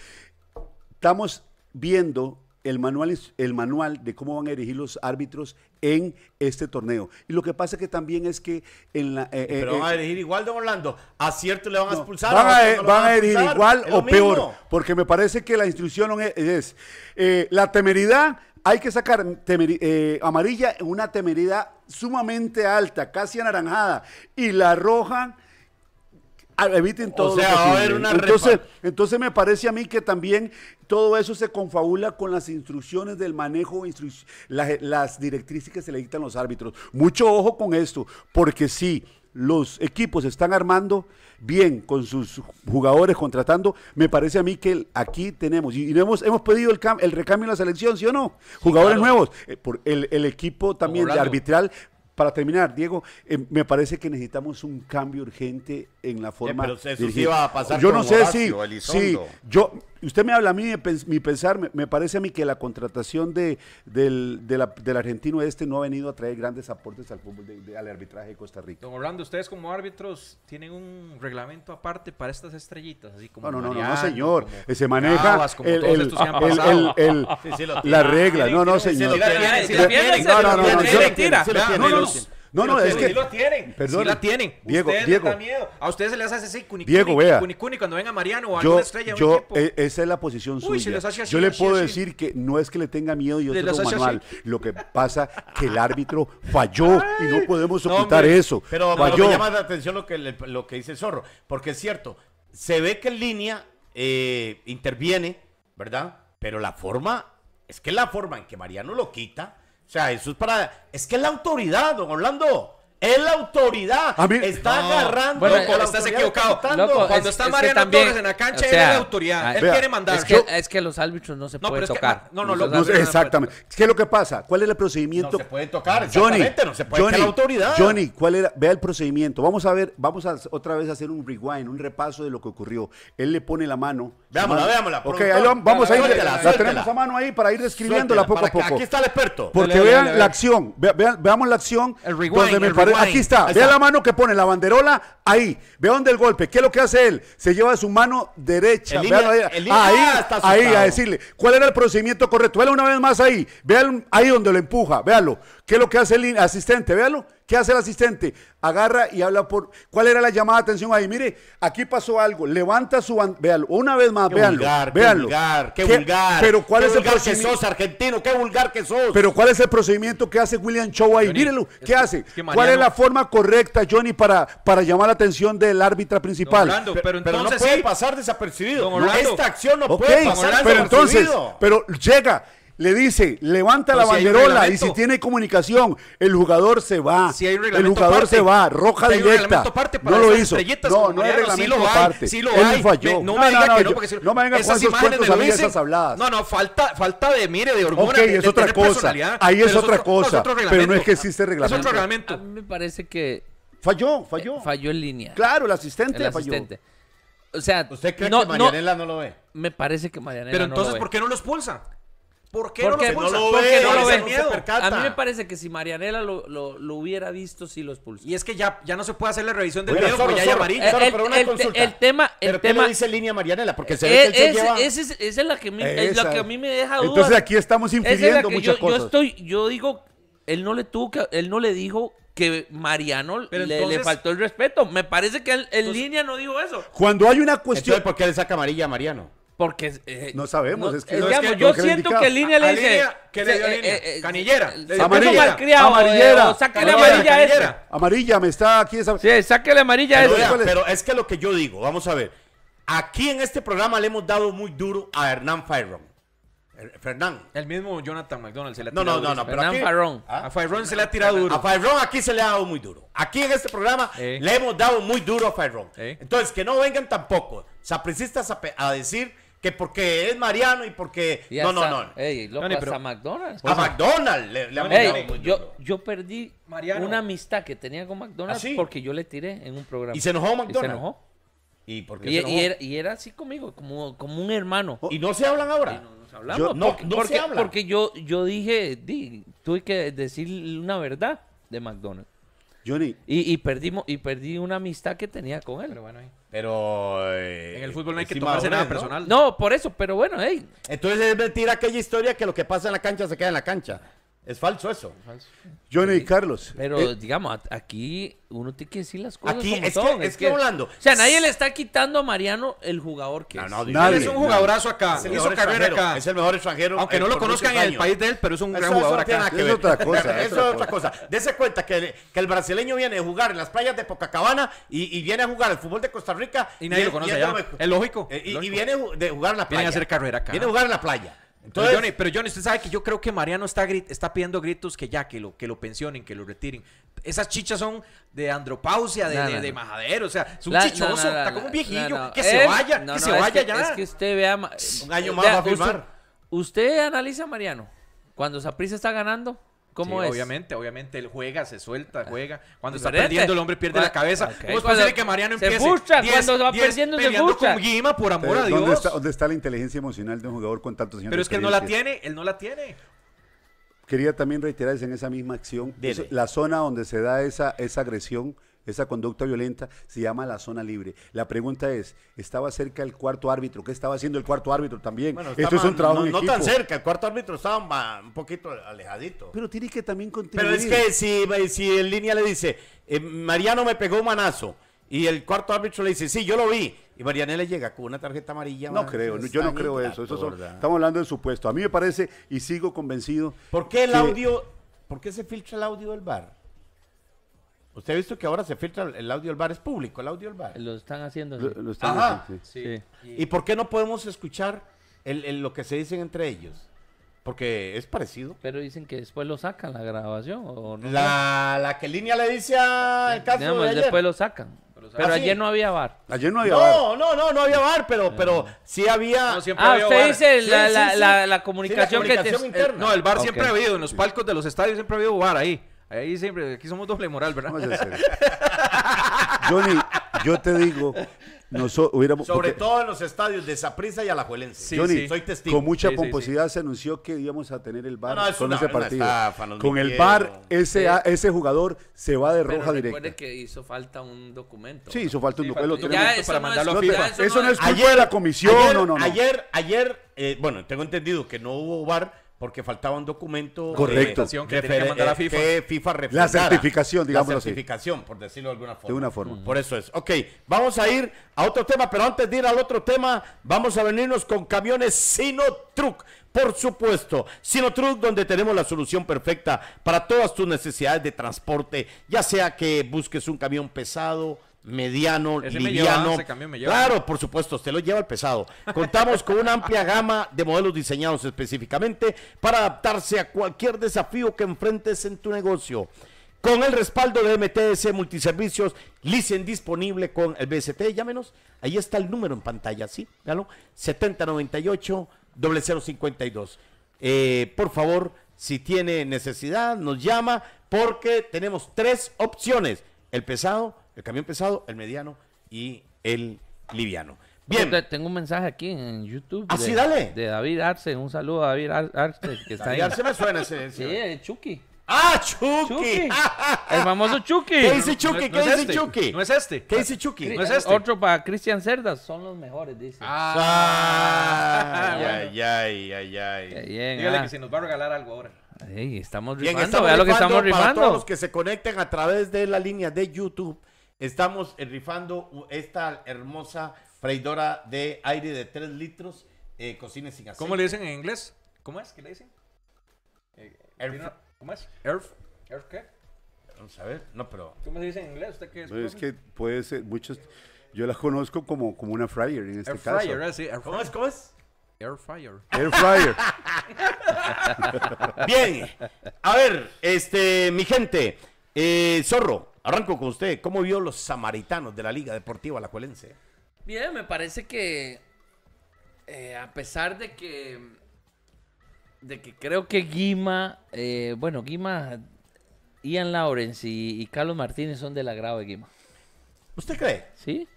estamos viendo el manual, el manual de cómo van a elegir los árbitros en este torneo. Y lo que pasa que también es que en eh, eh, Pero van a eh, dirigir igual, don Orlando. A cierto le van a expulsar. Van a, van a dirigir igual o peor. Porque me parece que la instrucción es, la temeridad, hay que sacar amarilla una temeridad sumamente alta, casi anaranjada. Y la roja... Ah, eviten todo. O sea, lo A haber una entonces, entonces me parece a mí que también todo eso se confabula con las instrucciones del manejo, las, directrices que se le dictan los árbitros. Mucho ojo con esto, porque si los equipos están armando bien con sus jugadores contratando, me parece a mí que aquí tenemos, y, hemos, pedido el, el recambio en la selección, ¿sí o no? jugadores nuevos, eh, por el, equipo también de arbitral. Para terminar, Diego, eh, me parece que necesitamos un cambio urgente en la forma. Yo no sé si, yo, usted me habla a mí, mi pensar, me, parece a mí que la contratación de, del, del argentino este no ha venido a traer grandes aportes al fútbol, de, al arbitraje de Costa Rica. Don Orlando, ustedes como árbitros tienen un reglamento aparte para estas estrellitas, así como. No, no, no, señor. se maneja como todos estos la regla. No, no, señor. no, no. No, no, es que. Sí tienen. Sí la tienen. Diego, ustedes Diego. miedo. A ustedes se les hace así cunicuni. Diego, vea. cuando venga Mariano o alguna yo, estrella. Eh, esa es la posición suya. yo le puedo decir que no es que le tenga miedo y yo tengo manual. Lo que pasa que el árbitro falló y no podemos ocultar eso. Pero, me llama la atención lo que, lo que dice Zorro. Porque es cierto, se ve que en línea eh, interviene, ¿verdad? Pero la forma, es que la forma en que Mariano lo quita sea, eso es para... Es que la autoridad, don Orlando. Es la autoridad. Está agarrando. Bueno, estás equivocado. Cuando está Mariano Torres en la cancha, él es la autoridad. Ah, él quiere mandar. Es que, los árbitros no se pueden tocar. no, no, exactamente. ¿Qué es lo que pasa? ¿Cuál es el procedimiento no se pueden tocar. Johnny, no se puede Johnny, la autoridad. Johnny, ¿cuál era? Vea el procedimiento. Vamos a ver, vamos a otra vez a hacer un rewind, un repaso de lo que ocurrió. Él le pone la mano. Veámosla, veámosla, Ok, ahí vamos a ir. la tenemos a mano ahí para ir describiéndola poco a poco. Aquí está el experto. Porque vean la acción, veamos la acción El rewind, Aquí está. Vea la mano que pone la banderola ahí. Vea dónde el golpe. ¿Qué es lo que hace él? Se lleva su mano derecha. ahí, ahí, a decirle cuál era el procedimiento correcto. vea una vez más ahí. Vean ahí donde lo empuja. Véalo. ¿Qué es lo que hace el asistente? Véalo. ¿Qué hace el asistente? Agarra y habla por. ¿Cuál era la llamada de atención ahí? Mire, aquí pasó algo. Levanta su bandera. Una vez más, qué véanlo. Vulgar, Qué vulgar, qué, vulgar. Pero ¿cuál qué es el que sos, argentino. Qué vulgar que sos. Pero ¿cuál es el procedimiento que hace William Chow ahí? Mírenlo. ¿Qué hace? ¿Cuál es la forma correcta, Johnny, para, para llamar la atención del árbitro principal? pero, entonces no puede pasar desapercibido. Esta acción no puede pasar pero desapercibido. Entonces, pero llega le dice, levanta la banderola y si tiene comunicación, el jugador se va. Si hay el jugador se va, roja directa. no lo hizo. No, no hay reglamento Sí lo Él hay. falló. no, no, me diga que no, porque si no me venga con esos cuentos a mí esas habladas. No, no, falta, falta de, mire, de hormonas. Ok, es otra cosa. Ahí es otra cosa. Pero no es que existe reglamento. Es otro reglamento. A mí me parece que... Falló, falló. Eh, falló en línea. Claro, el asistente falló. O sea, ¿usted cree que Marianela no lo ve? Me parece que Marianela no lo ve. Pero entonces, ¿por qué no lo expulsa? ¿Por qué no, los lo porque no lo ve. A mí me parece que si Marianela lo, lo, hubiera visto, sí los expulsó. Y es que ya, ya no se puede hacer la revisión del video porque ya hay amarillo. pero el, el tema. El tema, qué le dice línea Marianela? Porque se ve eh, que él se Esa es, la que, a mí me deja dudas. Entonces aquí estamos infiriendo muchas yo, cosas. Yo, estoy, yo digo, él no le tuvo que, él no le dijo que Mariano le, faltó el respeto. Me parece que el línea no dijo eso. Cuando hay una cuestión. ¿Por qué le saca amarilla a Mariano? Porque eh, no sabemos, es que, eh, yo siento que Línea le dice canillera, amarilla, sáquele amarilla, amarilla Amarilla, me está aquí esa. Sí, sáquele amarilla pero, esa. pero es que lo que yo digo, vamos a ver. Aquí en este programa le hemos dado muy duro a Hernán Fairon. Er, Fernán. El mismo Jonathan McDonald se le ha tirado No, no, no, no. Pero aquí, ¿Ah? A Farrón se le ha tirado duro. A Farrón aquí se le ha dado muy duro. Aquí en este programa le hemos dado muy duro a Farrón. Entonces, que no vengan tampoco sapricistas a decir que porque es Mariano y porque. no, no, no. Ey, McDonald's. A McDonald's le, yo, yo perdí una amistad que tenía con McDonald's ah, porque yo le tiré en un programa. ¿Y se enojó McDonald's? ¿Y se enojó? y era, así conmigo, como, como un hermano. ¿Y no se hablan ahora? no nos hablamos. no, porque, se hablan. porque yo, dije, di, tuve que decir una verdad de McDonald's. Johnny, Y, perdimos, y perdí una amistad que tenía con él. Pero bueno, pero. Eh, en el fútbol no hay que tomarse nada personal. ¿no? por eso, pero bueno, Entonces es mentira aquella historia que lo que pasa en la cancha se queda en la cancha. Es falso eso. Johnny y Carlos. Pero eh, digamos, aquí uno tiene que decir las cosas. Aquí es, que, es, que, O sea, nadie le está quitando a Mariano el jugador que es. Nadie, es un jugadorazo acá. Es hizo carrera acá. Es el mejor extranjero. Aunque no lo conozcan en el país de él, pero es un gran jugador acá. Eso es otra cosa. eso es otra cosa. Dese cuenta que el, brasileño viene a jugar en las playas de Pocacabana y, y viene a jugar al fútbol de Costa Rica. Y nadie lo conoce Es lógico. Eh, y, viene de jugar en la playa. Viene a hacer carrera acá. Viene a jugar en la playa pero, Johnny, usted sabe que yo creo que Mariano está, pidiendo gritos que ya, que lo, pensionen, que lo retiren. Esas chichas son de andropausia, de, majadero, o sea, es un chichoso, está como un viejillo, que se vaya, que se vaya ya. Es que usted vea... Un año más va a firmar. Usted, analiza Mariano, cuando Zaprisa está ganando ¿Cómo es? Obviamente, obviamente, él juega, se suelta, ah, juega. Cuando está perdiendo, el hombre pierde la ah, cabeza. Okay. ¿Cómo es posible que Mariano empiece? Se diez, cuando va perdiendo, se con Guima, por amor a Dios. ¿dónde está, la inteligencia emocional de un jugador con tantos años Pero es que él no la tiene, él no la tiene. Quería también reiterarse en esa misma acción. la zona donde se da esa, esa agresión esa conducta violenta se llama la zona libre. La pregunta es, ¿estaba cerca el cuarto árbitro? ¿Qué estaba haciendo el cuarto árbitro también? Bueno, Esto es un trabajo no, no tan cerca, el cuarto árbitro estaba un poquito alejadito. Pero tiene que también Pero es que si, en línea le dice, eh, Mariano me pegó un manazo, y el cuarto árbitro le dice, sí, yo lo vi. Y le llega con una tarjeta amarilla. No creo, yo no creo eso. eso estamos hablando de supuesto. A mí me parece, y sigo convencido. ¿Por qué el audio, por qué se filtra el audio del bar? Usted ha visto que ahora se filtra el audio del bar, es público el audio del bar. Lo están haciendo. Lo, están Haciendo, sí. ¿Y por qué no podemos escuchar el, lo que se dicen entre ellos? Porque es parecido. Pero dicen que después lo sacan la grabación. la, la que línea le dice al caso. de ayer. Después lo sacan. Pero ah, ayer no había bar. Ayer no había no, bar. No, no, no, no había bar, pero, ah. pero sí había. siempre ah, había usted dice la, la, la, comunicación, que interna. no, el bar siempre ha habido. En los palcos de los estadios siempre ha habido bar ahí. Ahí siempre, aquí somos doble moral, ¿verdad? Johnny, yo te digo, nosotros hubiéramos. Sobre todo en los estadios de Saprisa y Alajuelense. Sí, Johnny, soy testigo. Con mucha pomposidad se anunció que íbamos a tener el bar con ese partido. con el bar, ese, ese jugador se va de roja Pero Recuerde que hizo falta un documento. Sí, hizo falta un documento. para mandarlo Eso no es culpa de la comisión. Ayer, no, no, Ayer, ayer eh, bueno, tengo entendido que no hubo bar porque faltaba un documento De que eh, que FIFA. Que la certificación, digamos La certificación, por decirlo de alguna forma. De una forma. Por eso es. Ok, vamos a ir a otro tema, pero antes de ir al otro tema, vamos a venirnos con camiones sino truck Por supuesto, sino truck donde tenemos la solución perfecta para todas tus necesidades de transporte, ya sea que busques un camión pesado, mediano, liviano. Claro, por supuesto, Te lo lleva el pesado. Contamos con una amplia gama de modelos diseñados específicamente para adaptarse a cualquier desafío que enfrentes en tu negocio. Con el respaldo de MTS Multiservicios, licen disponible con el BST, llámenos, ahí está el número en pantalla, ¿sí? Véalo, 7098 0052. Eh, por favor, si tiene necesidad, nos llama porque tenemos tres opciones, el pesado, el camión pesado, el mediano y el liviano. Bien. tengo un mensaje aquí en YouTube. Así, ah, dale. De David Arce. Un saludo a David Arce. Que está David ahí. Arce me suena ese. sí, Chuki. Chucky. ¡Ah, Chucky! el famoso Chucky. ¿Qué dice Chucky? ¿Qué dice Chuki? Este. Chucky? No es este. ¿Qué dice Chucky? No es este. Otro para Cristian Cerdas. Son los mejores, dice. Ah, ah. ay, ay, ay, ay, Dígale ah. que se nos va a regalar algo ahora. estamos rifando. Bien, estamos Vea lo que estamos rifando. Para todos los que se conecten a través de la línea de YouTube Estamos eh, rifando esta hermosa freidora de aire de 3 litros, eh, cocina sin gas. ¿Cómo le dicen en inglés? ¿Cómo es? ¿Qué le dicen? Eh, ¿Cómo es? Earth. ¿Earth qué? Vamos a ver, no, pero... ¿Cómo se dice en inglés? ¿Usted qué es? es que puede ser, muchos... Yo la conozco como, como una fryer en este air caso. Fryer, ¿Cómo es? ¿Cómo es? Air fryer. Air fryer. <laughs> Bien. A ver, este, mi gente, eh, Zorro, Arranco con usted. ¿Cómo vio los samaritanos de la Liga Deportiva Alajuelense? Bien, me parece que eh, a pesar de que de que creo que Guima, eh, bueno, Guima, Ian Lawrence y, Carlos Martínez son de la de Guima. ¿Usted cree? Sí,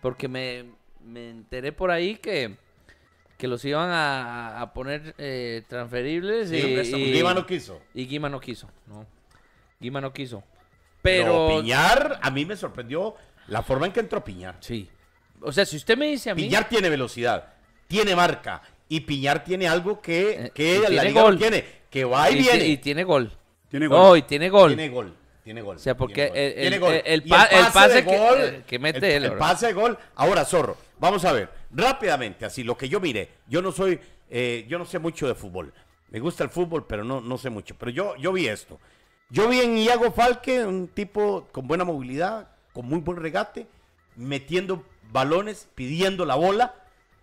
porque me, me enteré por ahí que, que los iban a, poner eh, transferibles y, y, Guima no quiso. Y Guima no quiso, no. Guima no quiso. Pero... Piñar, a mí me sorprendió la forma en que entró Piñar. Sí. O sea, si usted me dice a mí. Piñar tiene velocidad, tiene marca. Y Piñar tiene algo que, eh, que la liga No tiene, que va y, viene. Y tiene gol. Tiene gol. y tiene gol. Tiene gol. Tiene gol. O sea, porque el, pase, de gol, eh, mete el, pase de gol. Ahora, Zorro, vamos a ver. Rápidamente, así, lo que yo mire. Yo no soy, eh, yo no sé mucho de fútbol. Me gusta el fútbol, pero no, no sé mucho. Pero yo, yo vi esto. Yo vi en Iago Falque un tipo con buena movilidad, con muy buen regate, metiendo balones, pidiendo la bola.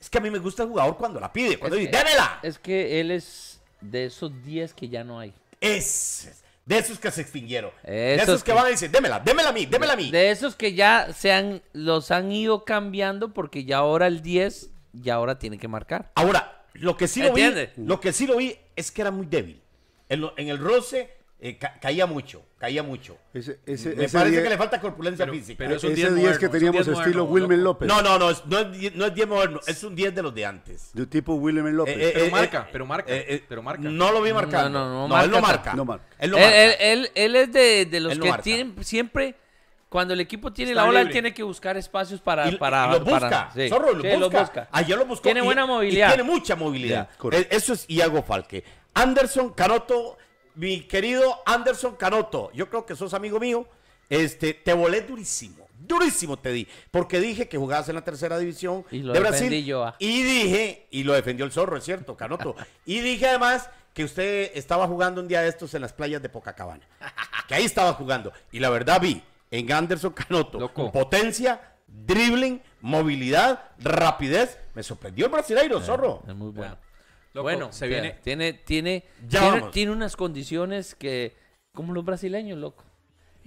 Es que a mí me gusta el jugador cuando la pide, cuando dice, que, ¡démela! Es que él es de esos 10 que ya no hay. Es. De esos que se extinguieron. de esos que, van a decir, démela, démela a mí, démela a mí. De esos que ya se han, los han ido cambiando porque ya ahora el 10, ya ahora tiene que marcar. Ahora, lo que sí lo vi, lo que sí lo vi es que era muy débil. en el roce eh, caía mucho, caía mucho. Me parece que le falta corpulencia física. Pero es un ese 10 que teníamos estilo Wilmer López. No, no, no, es, no es, es 10 moderno, es un 10 de los de antes. De tipo Wilmer López. Eh, eh, pero, marca, pero marca, pero marca. No lo vi marcado. No, no, no, no él lo marca. No marca. Él, es de, de los que siempre cuando el equipo tiene la ola, él tiene que buscar espacios para. Y, para lo busca. Zorro lo, busca. lo, busca. lo Tiene buena movilidad. tiene mucha movilidad. eso es Iago Falque. Anderson, Caroto, mi querido Anderson Canoto, yo creo que sos amigo mío. Este, te volé durísimo, durísimo te di, porque dije que jugabas en la tercera división y lo de Brasil. Yo, ah. Y dije, y lo defendió el zorro, es cierto, Canoto. <laughs> y dije además que usted estaba jugando un día de estos en las playas de Pocacabana, que ahí estaba jugando. Y la verdad vi en Anderson Canoto potencia, dribbling, movilidad, rapidez. Me sorprendió el brasileiro, eh, zorro. Es muy bueno bueno, se viene. tiene, tiene, ya tiene, unas condiciones que. Como los brasileños, loco.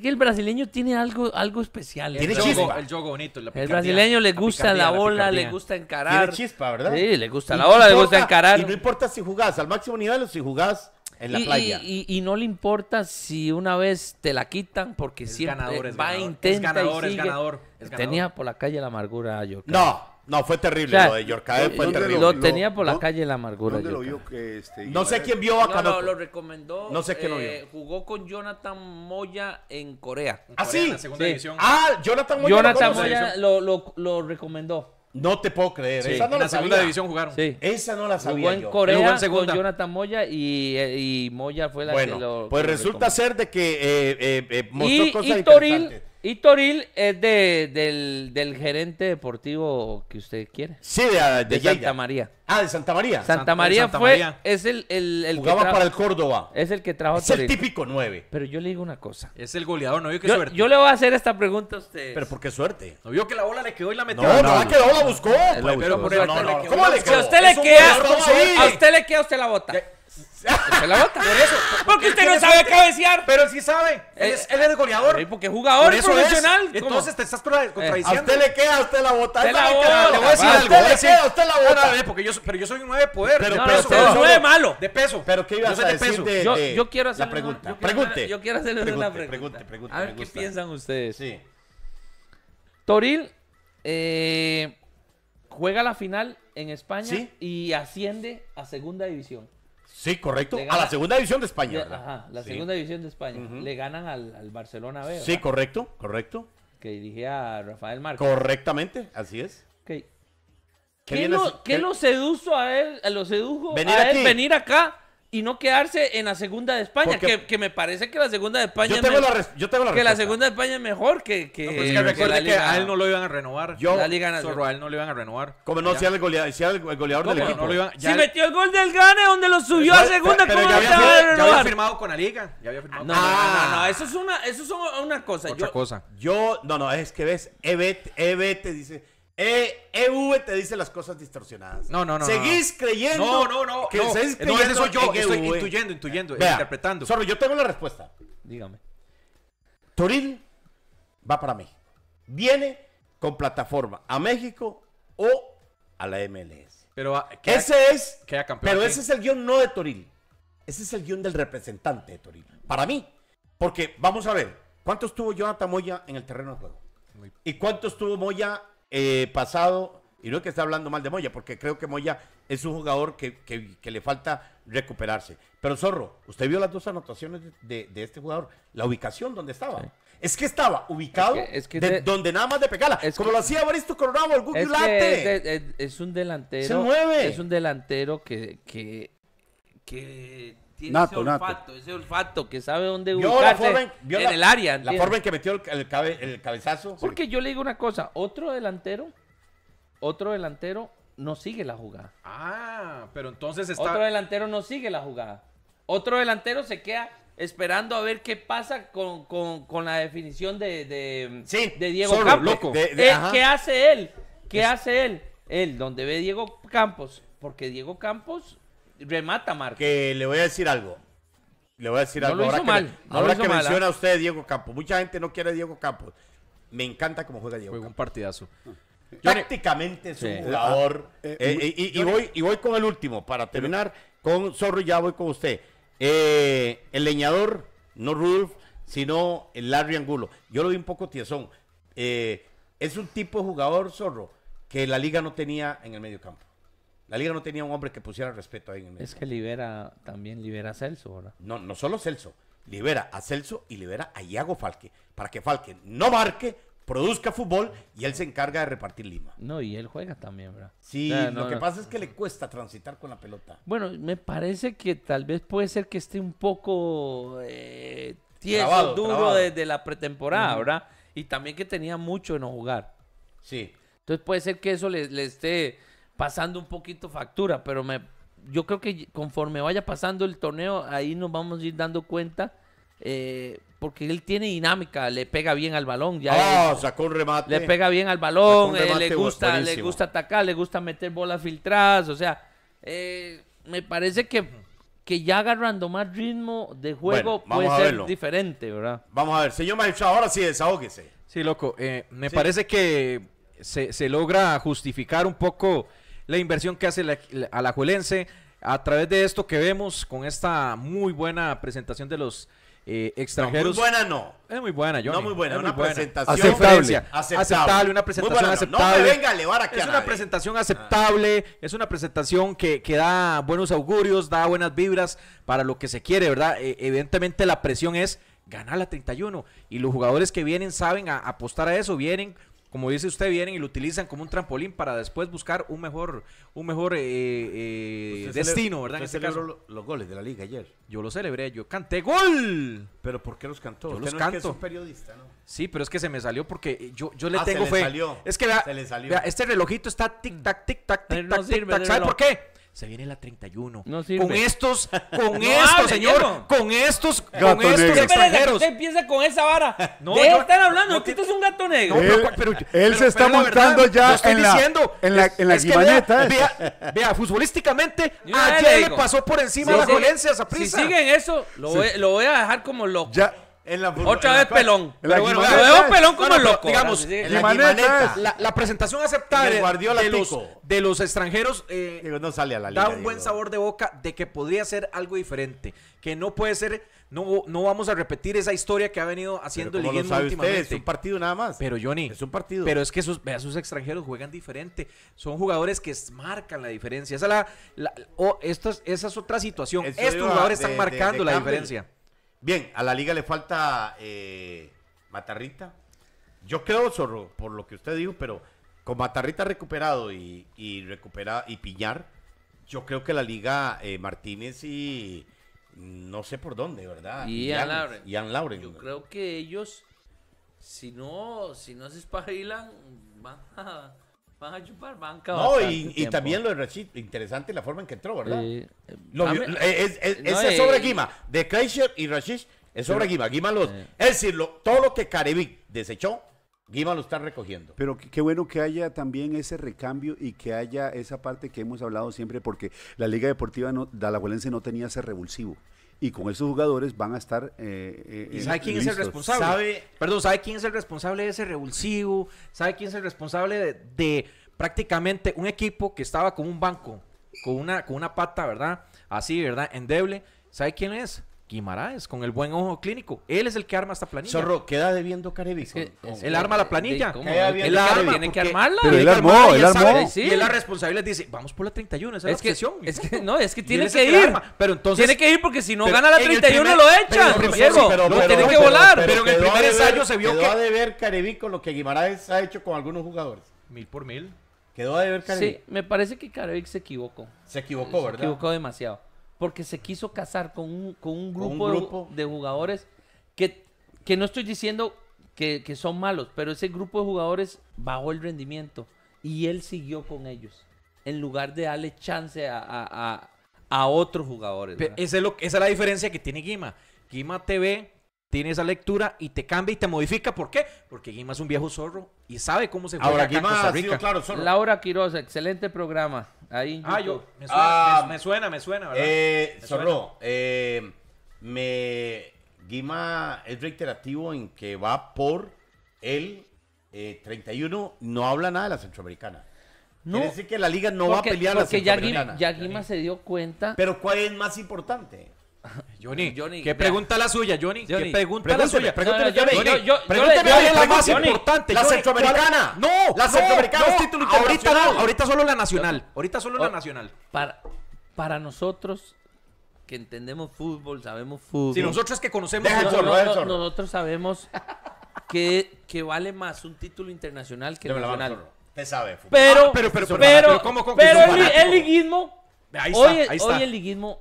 que el brasileño tiene algo, algo especial. Tiene el chispa. el juego bonito. La el brasileño le gusta la, bola, le gusta encarar. Tiene chispa, ¿verdad? Sí, le gusta la bola, le gusta encarar. Y no importa si jugás al máximo nivel o si jugás en la playa. Y, y, no le importa si una vez te la quitan porque siempre es va, intenta es ganador, y sigue. Es ganador, es ganador. Tenía por la calle la amargura yo. No. No, fue terrible. lo de Yorkaev Lo, tenía por la calle la amargura. ¿Dónde lo vio que este, no sé quién vio a Canoco. No, lo recomendó. No sé lo vio. Eh, jugó con Jonathan Moya en Corea. ¿Ah, sí? En la segunda división. Ah, Jonathan Moya. Jonathan Moya lo, lo recomendó. No te puedo creer. Esa no en la, segunda división jugaron. Esa no la sabía. Jugó en yo. Corea en con Jonathan Moya y, eh, y, Moya fue la que lo. Pues resulta ser de que eh, eh mostró y, cosas y y Toril es de, del, del, gerente deportivo que usted quiere. Sí, de, Santa María. Ah, de Santa María. Santa, María fue. Es el, el, el Jugaba para el Córdoba. Es el que trajo Es el típico 9. Pero yo le digo una cosa. Es el goleador, no vio que yo, suerte. Yo le voy a hacer esta pregunta a usted. Pero por qué suerte. No vio que la bola le quedó y la metió. No, no, no la quedó, buscó. Pero por no, ¿Cómo le quedó? a usted le queda, a usted le queda, usted la bota. Se la bota. Por eso. Porque, usted no sabe cabecear. Pero sí sabe. Él es, el goleador. Sí, porque jugador por profesional. Es. Entonces te estás eh, contradiciendo. Eh, a usted le queda, a usted la bota. Le voy a decir algo. A usted le queda, a usted la bota. porque yo, pero yo soy un 9 de poder. Pero no, peso. No, 9 malo. De peso. Pero ¿qué iba a decir yo, quiero hacer la pregunta. pregunte. Yo quiero hacerle una pregunta. Pregunte, pregunte. A ver qué piensan ustedes. Sí. Toril eh, juega la final en España y asciende a segunda división. Sí, correcto. a la segunda división de España. Ajá, la segunda división de España. Le ganan al, Barcelona B. Sí, correcto, correcto. Que dirigía a Rafael Márquez. Correctamente, así es. ¿Qué, lo, ¿qué lo, sedujo a él? ¿Lo sedujo venir a él venir acá? y no quedarse en la segunda de España, que, que, me parece que la segunda de España yo la, que la segunda de España es mejor que, que, pues que, recuerde que a él no lo iban a renovar. Yo, la Liga a él no lo iban a renovar. Como no, si al el goleador, del equipo. No lo iban, si Se metió el gol del Gane donde lo subió a segunda, pero, pero ¿cómo ya, había, había firmado con la Liga. Ya había firmado no, con no, liga. no, no, eso es una, eso es una cosa. Otra cosa. Yo, no, no, es que ves, Evet, te dice EV e te dice las cosas distorsionadas. No, no, no. Seguís creyendo. No, no, no. Que no, creyendo no, soy yo. Estoy e eh. intuyendo, intuyendo, interpretando. Solo yo tengo la respuesta. Dígame. Toril va para México. Viene con plataforma a México o a la MLS. Pero ah, ese es. pero ese es el guión no de Toril. Ese es el guión del representante de Toril. Para mí. Porque vamos a ver. ¿Cuánto estuvo Jonathan Moya en el terreno de juego? ¿Y cuánto estuvo Moya eh, pasado, y no es que esté hablando mal de Moya, porque creo que Moya es un jugador que, le falta recuperarse. Pero Zorro, usted vio las dos anotaciones de, este jugador, la ubicación donde estaba. Es que estaba ubicado donde nada más de pegarla. como lo hacía Baristo Coronado, el es, un delantero. Se mueve. Es un delantero que, que tiene nato, ese olfato, ese olfato que sabe dónde vio en, el área. La forma en que metió el, cabezazo. Porque yo le digo una cosa, otro delantero, otro delantero no sigue la jugada. Ah, pero entonces está... Otro delantero no sigue la jugada. Otro delantero se queda esperando a ver qué pasa con, la definición de, Diego Campos. Eh, ¿Qué hace él? ¿Qué hace él? Él, donde ve Diego Campos, porque Diego Campos Remata, Marco. Que le voy a decir algo. Le voy a decir algo. ahora que, menciona usted Diego Campos. Mucha gente no quiere Diego Campos. Me encanta cómo juega Diego Fue un partidazo. prácticamente ah. es un jugador. Ah, eh, eh, eh, y, voy, y voy con el último, para terminar. Con Zorro, ya voy con usted. el leñador, no Rudolf, sino el Larry Angulo. Yo lo vi un poco tiesón. es un tipo de jugador, Zorro, que la liga no tenía en el medio campo. La liga no tenía un hombre que pusiera respeto ahí en Es que libera, también libera a Celso, ¿verdad? No, no solo Celso. Libera a Celso y libera a Iago Falque. Para que Falque no marque, produzca fútbol y él se encarga de repartir Lima. No, y él juega también, ¿verdad? Sí, lo que pasa es que le cuesta transitar con la pelota. Bueno, me parece que tal vez puede ser que esté un poco eh, tieso, duro desde la pretemporada, ¿verdad? Y también que tenía mucho en no jugar. Sí. Entonces puede ser que eso le, le esté pasando un poquito factura, pero me, yo creo que conforme vaya pasando el torneo, ahí nos vamos a ir dando cuenta. Eh, porque él tiene dinámica, le pega bien al balón. Ya ah, sacó un remate. Le pega bien al balón, eh, le, gusta, le gusta atacar, le gusta meter bolas filtradas. O sea, eh, me parece que, ya agarrando más ritmo de juego puede ser diferente, ¿verdad? Vamos a ver, señor Magistrado, ahora sí, desahóguese. Sí, loco, me parece que se, se logra justificar un poco la inversión que hace la, la, Juelense A través de esto que vemos con esta muy buena presentación de los eh, extranjeros. muy buena no. Es muy buena, Johnny. No muy buena, una presentación aceptable. aceptable. una presentación aceptable. No me venga a Es una presentación ah. aceptable, es una presentación que, que, da buenos augurios, da buenas vibras para lo que se quiere, ¿verdad? E, evidentemente la presión es ganar la 31 y los jugadores que vienen saben apostar a eso, vienen como dice usted, vienen y lo utilizan como un trampolín para después buscar un mejor, un mejor eh, eh, destino, ¿verdad? En este caso. los goles de la liga ayer. Yo lo celebré, yo canté gol. Pero ¿por qué los cantó? Yo los no canto. Es que es periodista, ¿no? Sí, pero es que se me salió porque yo, yo le ah, tengo se Le salió. Es que este relojito está tic tac tic tac tic tac. No por qué? se viene la 31. No sirve. Con estos, con <laughs> estos, señor, con estos, gato con estos negro. extranjeros. Usted empieza con esa vara. <laughs> No, ¿De están hablando? No, usted es un gato negro. Él, pero, él se está montando ya en, la, en la, en la, en eh. vea, vea, futbolísticamente, ayer le, pasó por encima sí, las sí, violencias a prisa. Si siguen eso, lo, sí. lo voy a dejar como loco. Ya. Otra vez pelón. Pero bueno, veo pelón como loco. Digamos, la, presentación aceptable de, los, extranjeros eh, no da un buen sabor de boca de que podría ser algo diferente. Que no puede ser, no, no vamos a repetir esa historia que ha venido haciendo el último últimamente. es un partido nada más. Pero Johnny, es un partido. Pero es que esos, vea, extranjeros juegan diferente. Son jugadores que marcan la diferencia. Esa, la, esa es otra situación. Estos jugadores están marcando la diferencia. Bien, a la liga le falta eh, Matarrita. Yo creo, Zorro, por lo que usted dijo, pero con Matarrita recuperado y, y Piñar, yo creo que la liga eh, Martínez y no sé por dónde, ¿verdad? Y Ian, Lauren. Yo creo que ellos, si no, si no se espabilan, van a Van a chupar No, y, y también lo de Rashid, interesante la forma en que entró, ¿verdad? Eh, es, sobre Guima, de Kaiser y Rashid, es sobre Guima. Guima Es decir, todo lo que Carevic desechó, Guima lo está recogiendo. Pero qué bueno que haya también ese recambio y que haya esa parte que hemos hablado siempre, porque la Liga Deportiva no, no tenía ese revulsivo y con esos jugadores van a estar. Eh, eh, ¿Y sabe quién es el responsable? perdón, ¿sabe quién es el responsable de ese revulsivo? ¿Sabe quién es el responsable de, de prácticamente un equipo que estaba con un banco, con una, con una pata, ¿verdad? Así, ¿verdad? Endeble. ¿Sabe quién es? Guimaraes, con el buen ojo clínico. Él es el que arma esta planilla. Zorro, queda debiendo Carevic. Él arma la planilla. él arma, tiene que armarla. Pero él armó, él armó. él Y él la dice, vamos por la 31, esa es, la Que, es que, no, es que <laughs> tiene que ir. Pero entonces... Tiene que ir porque si no gana la 31 lo echan. no, tiene que volar. Pero, en el primer ensayo se vio que... Quedó a deber Carevic con lo que Guimaraes ha hecho con algunos jugadores. Mil por mil. Quedó a deber Carevic. Sí, me parece que Carevic se equivocó. Se equivocó, ¿verdad? Se equivocó demasiado porque se quiso casar con un, grupo, De, jugadores que, que no estoy diciendo que, son malos, pero ese grupo de jugadores bajó el rendimiento y él siguió con ellos en lugar de darle chance a, otros jugadores. Esa es, lo, esa es la diferencia que tiene Guima. Guima TV tiene esa lectura y te cambia y te modifica. ¿Por qué? Porque Guima es un viejo zorro y sabe cómo se juega Ahora, Guima Ahora claro, Laura Quiroz, excelente programa. Ahí ah, ah, me, suena, me, suena, eh, me, ¿verdad? zorro, eh, Guima es reiterativo en que va por el 31, eh, no habla nada de la centroamericana. No, Quiere decir que la liga no va a pelear la centroamericana. ya Guima se dio cuenta. Pero ¿cuál es más importante? Johnny, Johnny, ¿qué pregunta la suya, Johnny? ¿Qué pregunta la suya? Johnny. la más importante. La centroamericana. No, la centroamericana es título Ahorita no, ahorita solo la nacional. Ahorita solo la nacional. Para, para nosotros que entendemos fútbol, sabemos fútbol. Si nosotros que conocemos fútbol, nosotros sabemos que, que vale más un título internacional que el nacional. Te sabe fútbol. Pero, pero, pero, pero, pero, el liguismo, hoy, el liguismo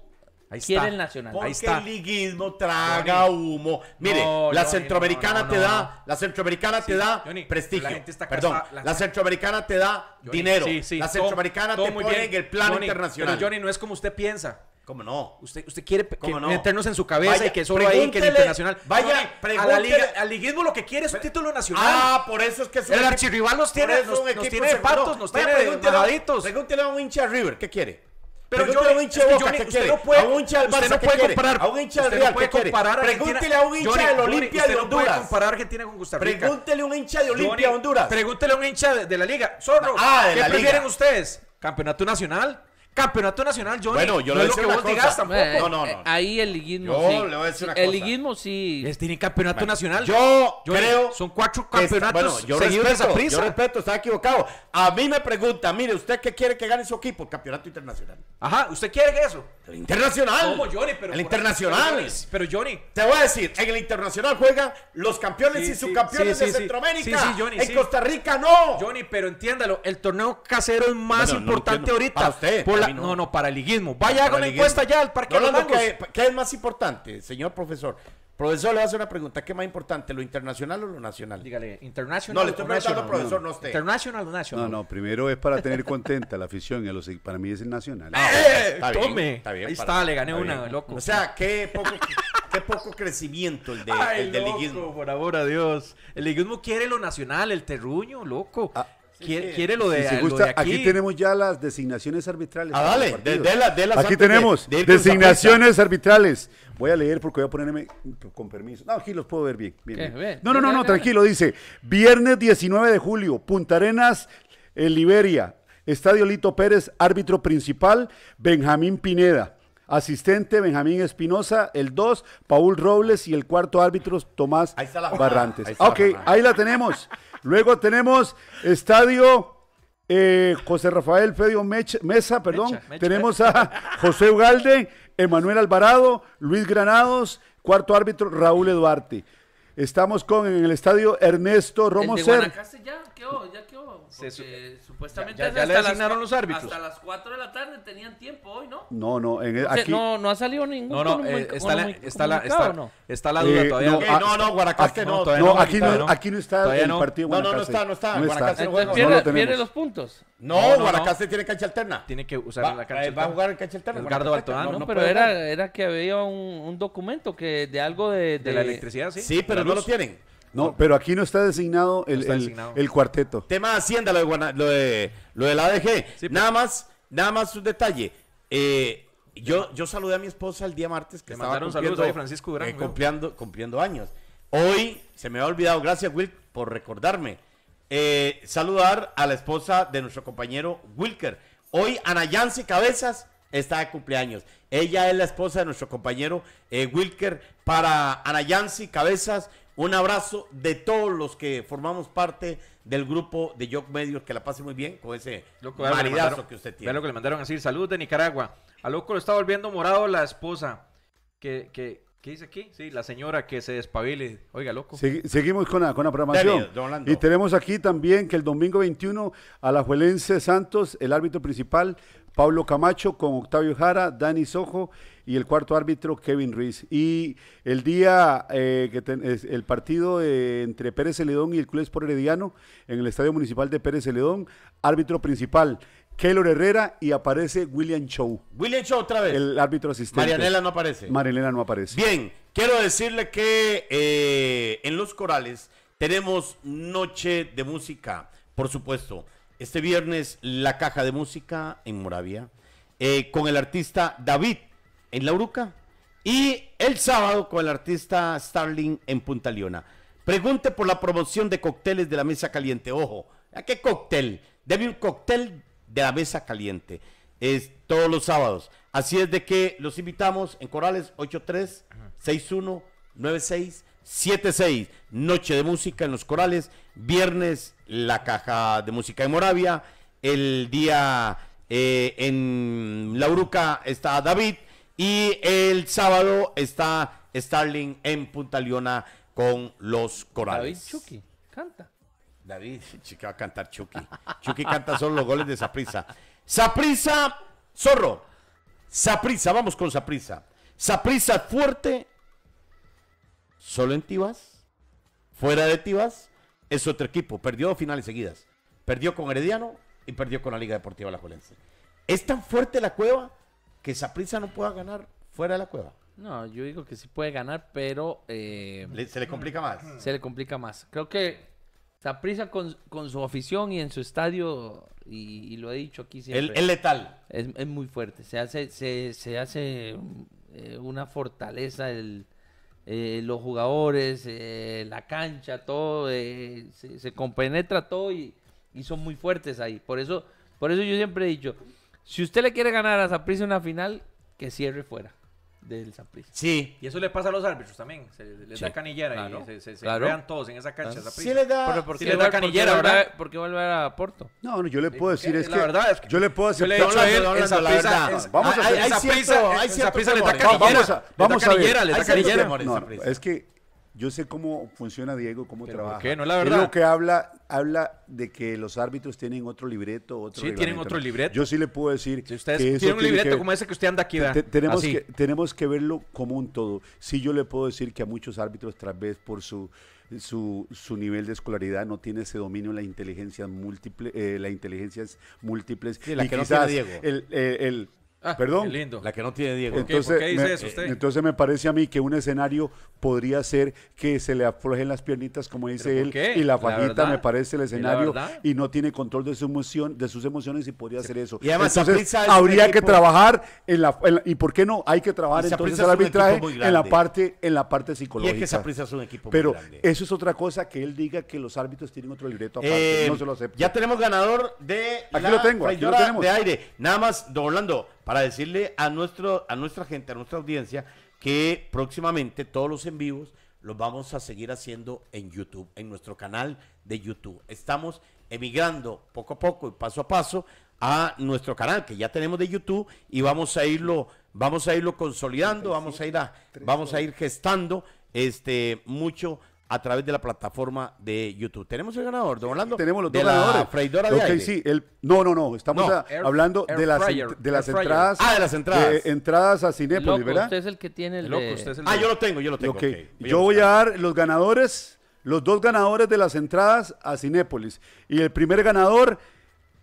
Ahí está el Nacional. Porque Ahí está. el liguismo traga humo. Mire, la, centroamericana te da, la centroamericana te da, prestigio. la Perdón, la, centroamericana te da dinero. la centroamericana te todo pone bien. en el plano internacional. Pero Johnny, no es como usted piensa. ¿Cómo no? Usted, usted quiere meternos en su cabeza y que solo ahí, que es internacional. Vaya, a la liga, al liguismo lo que quiere es un título nacional. Ah, por eso es que es El archirrival nos tiene, nos, nos tiene patos, nos tiene de Pregúntele a un hincha River, ¿qué quiere? Pero yo, a un hincha de Boca que no puede, a un del Barça no puede comparar, a un hincha del Real que quiere. Pregúntele a un hincha del Olimpia de Honduras. comparar con Costa Rica. Pregúntele a un hincha de Olimpia de Honduras. Pregúntele a un hincha de, la Liga. Zorro, ah, ¿qué prefieren ustedes? ¿Campeonato Nacional Campeonato Nacional, Johnny. Bueno, yo no le es lo que vos digas eh, no, no, no. Eh, ahí el liguismo. Yo le voy a decir una cosa. El liguismo sí. tiene campeonato nacional. Yo, yo, creo. Son cuatro campeonatos. bueno, yo respeto, prisa. yo respeto, está equivocado. A mí me pregunta, mire, ¿usted qué quiere que gane su equipo? campeonato internacional. Ajá, ¿usted quiere eso? internacional. ¿Cómo, Johnny? Pero el internacional. pero, Johnny. Te voy a decir, en el internacional juegan los campeones y subcampeones de Centroamérica. Sí, Johnny. En Costa Rica no. Johnny, pero entiéndalo, el torneo casero es más importante ahorita. usted. No, no. para el liguismo. Vaya, haga una encuesta ya al Parque de ¿qué, es más importante, señor profesor? Profesor, le voy a hacer una pregunta. ¿Qué más importante, lo internacional o lo nacional? Dígale, internacional. No, le estoy preguntando, profesor, no, esté usted. Internacional o nacional. No, no, primero es para tener contenta la afición. Y para mí es el nacional. Ah, eh, está ¡Tome! está Ahí está, le gané una, loco. O sea, qué poco, <laughs> crecimiento el, de, el del liguismo. Por favor, a Dios. El liguismo quiere lo nacional, el terruño, loco. Ah, Quiere, lo de, aquí. tenemos ya las designaciones arbitrales. Ah, dale, Aquí tenemos designaciones arbitrales. Voy a leer porque voy a ponerme con permiso. No, aquí los puedo ver bien. No, no, no, no, tranquilo, dice. Viernes 19 de julio, Punta Arenas, en Liberia. Estadio Lito Pérez, árbitro principal, Benjamín Pineda. Asistente Benjamín Espinosa, el 2, Paul Robles y el cuarto árbitro Tomás Barrantes. ok, ahí la tenemos. Luego tenemos Estadio eh, José Rafael Fedio Mesa, perdón. Tenemos a José Ugalde, Emanuel Alvarado, Luis Granados, cuarto árbitro Raúl Eduarte. Estamos con en el estadio Ernesto Romo ¿El Ya ya supuestamente ya, le asignaron los árbitros. Hasta las 4 de la tarde tenían tiempo hoy, ¿no? No, no, en aquí... no, no ha salido ningún. No, no, eh, está, la, está, está, no? está la duda eh, todavía. No, ah, no, no, ah, no. No, no, aquí no, aquí no está el partido No, no, no está, no está. Guanacaste no tiene los puntos? No, Guaracaste tiene cancha alterna. Tiene que usar la eh, cancha. Va a jugar en cancha alterna. Edgardo Baltodano. No, pero era que había un documento que de algo de la electricidad, sí. Sí, pero no lo tienen. No, pero aquí no está designado el, el, cuarteto. Tema de Hacienda, lo de, lo de, la ADG. nada más, nada más un detalle. Eh, yo, yo saludé a mi esposa el día martes que Le mandaron saludos Francisco Durán, eh, cumpliendo, años. Hoy se me ha olvidado, gracias Wilk por recordarme, eh, saludar a la esposa de nuestro compañero Wilker. Hoy Ana Cabezas está de cumpleaños. Ella es la esposa de nuestro compañero Wilker. Para Ana Cabezas, un abrazo de todos los que formamos parte del grupo de Jock Medios. Que la pase muy bien con ese loco, maridazo que usted tiene. lo que le mandaron así, Salud de Nicaragua. A loco lo está volviendo morado la esposa. Que, ¿Qué dice aquí? Sí, la señora que se despabile. Oiga, loco. seguimos con la, con la programación. y tenemos aquí también que el domingo 21, a la Juelense Santos, el árbitro principal, Pablo Camacho con Octavio Jara, Dani Sojo y el cuarto árbitro Kevin Ruiz. Y el día eh, que el partido entre Pérez Celedón y el Club Sport Herediano en el Estadio Municipal de Pérez Celedón, árbitro principal Keylor Herrera y aparece William Chow. William Chow otra vez. El árbitro asistente. Marianela no aparece. Marianela no aparece. Bien, quiero decirle que eh, en Los Corales tenemos noche de música, por supuesto este viernes la caja de música en Moravia, eh, con el artista David en La Uruca y el sábado con el artista Starling en Punta Leona. Pregunte por la promoción de cócteles de la mesa caliente. Ojo, ¿a qué cóctel? Debe un cóctel de la mesa caliente. Es todos los sábados. Así es de que los invitamos en Corales 836196 7-6, Noche de Música en los Corales, viernes la Caja de Música en Moravia, el día eh, en La Uruca está David y el sábado está Starling en Punta Leona con los Corales. David Chucky, canta. David, <laughs> chica, va a cantar Chucky. Chucky canta solo los goles de Saprisa. Saprisa, zorro. Saprisa, vamos con Saprisa. Saprisa fuerte solo en Tibas, fuera de Tibas, es otro equipo. Perdió dos finales seguidas. Perdió con Herediano y perdió con la Liga Deportiva Alajuelense. Es tan fuerte la cueva que Saprisa no pueda ganar fuera de la cueva. No, yo digo que sí puede ganar, pero... Eh, se le complica más. <clears throat> Se le complica más. Creo que Saprisa con, con su afición y en su estadio, y, lo he dicho aquí siempre... Es letal. Es, muy fuerte. Se hace, se, hace eh, una fortaleza el eh, los jugadores, eh, la cancha, todo, eh, se, compenetra todo y, son muy fuertes ahí. Por eso, por eso yo siempre he dicho, si usted le quiere ganar a Saprissa una final, que cierre fuera del Saprissa. Sí. Y eso le pasa a los árbitros también. Se les da canillera claro. y se, se, claro. crean todos en esa cancha. Ah, Saprissa. Sí les da, Pero ¿por qué sí les da canillera, ¿por ¿verdad? ¿Por qué volver a Porto? No, no, yo le puedo decir. Es la que, verdad es que. Yo le puedo decir. Yo Vamos a hacer. Hay Saprissa le da ¿eh? canillera. Vamos a ver. Vamos a ver. Es que yo sé cómo funciona Diego, cómo trabaja. ¿Por qué? No la verdad. que habla, habla de que los árbitros tienen otro libreto, otro Sí, tienen otro libreto. Yo sí le puedo decir. Si ustedes que tienen un libreto como ese que usted anda aquí, tenemos, que, tenemos que verlo como un todo. Sí, yo le puedo decir que a muchos árbitros, tal vez por su, su, su, nivel de escolaridad, no tiene ese dominio en la inteligencia múltiple, eh, las inteligencias múltiples. Sí, la que no tiene Diego. el, eh, el Ah, Perdón. La que no tiene Diego. Entonces, me, entonces me parece a mí que un escenario podría ser que se le aflojen las piernitas, como dice él, y la fajita me parece el escenario ¿Y, no tiene control de su emoción, de sus emociones y podría hacer eso. Y además, habría que trabajar en la, y por qué no hay que trabajar entonces arbitraje en la parte en la parte psicológica. Y es que se es un equipo Pero eso es otra cosa que él diga que los árbitros tienen otro libreto aparte, eh, no se lo acepta. Ya tenemos ganador de aquí lo tengo, de aire. Nada más, don Orlando para decirle a, nuestro, a nuestra gente, a nuestra audiencia, que próximamente todos los en vivos los vamos a seguir haciendo en YouTube, en nuestro canal de YouTube. Estamos emigrando poco a poco y paso a paso a nuestro canal que ya tenemos de YouTube y vamos a irlo, vamos a irlo consolidando, vamos a ir a, vamos a ir gestando este mucho a través de la plataforma de YouTube. ¿Tenemos el ganador, don Orlando? Tenemos los dos ganadores. La freidora de okay, Sí, no, no, no. Estamos hablando de las, entradas. Ah, de las entradas. entradas a Cinépolis, ¿verdad? Usted es el que tiene el. ah, yo lo tengo, yo lo tengo. Ok, yo voy a dar los ganadores, los dos ganadores de las entradas a Cinépolis. Y el primer ganador.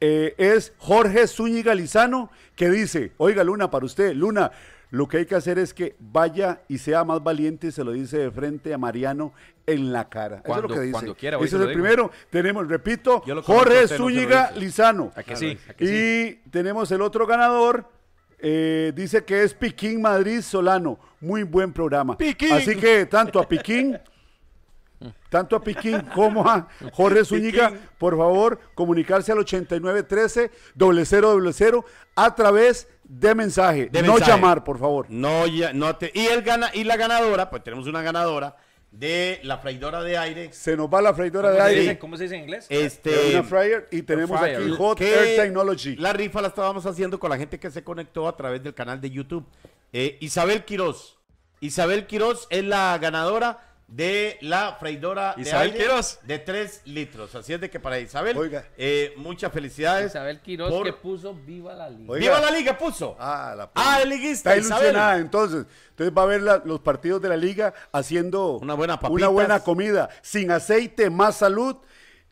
Eh, es Jorge Zúñiga Lizano que dice, oiga Luna, para usted, Luna, lo que hay que hacer es que vaya y sea más valiente y se lo dice de frente a Mariano en la cara. Eso es lo que dice. Ese es el primero. Tenemos, repito, Jorge Zúñiga Lizano. Aquí sí? y tenemos el otro ganador. Eh, dice que es Piquín Madrid Solano. Muy buen programa. Así que tanto a Piquín tanto a Piquín como a Jorge Zúñiga, por favor, comunicarse al 8913 0000 a través de mensaje, no llamar, por favor. No, ya, no y, el gana, y la ganadora, pues tenemos una ganadora de la freidora de aire. Se nos va la freidora de aire. ¿Cómo se dice en inglés? Este, y tenemos aquí Hot Air Technology. La rifa la estábamos haciendo con la gente que se conectó a través del canal de YouTube. Eh, Isabel Quiroz. Isabel Quiroz es la ganadora de la freidora de, de 3 litros. Así es de que para Isabel, Oiga. Eh, muchas felicidades. Isabel Quiroz que puso Viva la Liga. ¡Viva la Liga! puso. Ah, la ah, el liguista. Está entonces. Entonces va a ver los partidos de la Liga haciendo una buena, una buena comida. Sin aceite, más salud.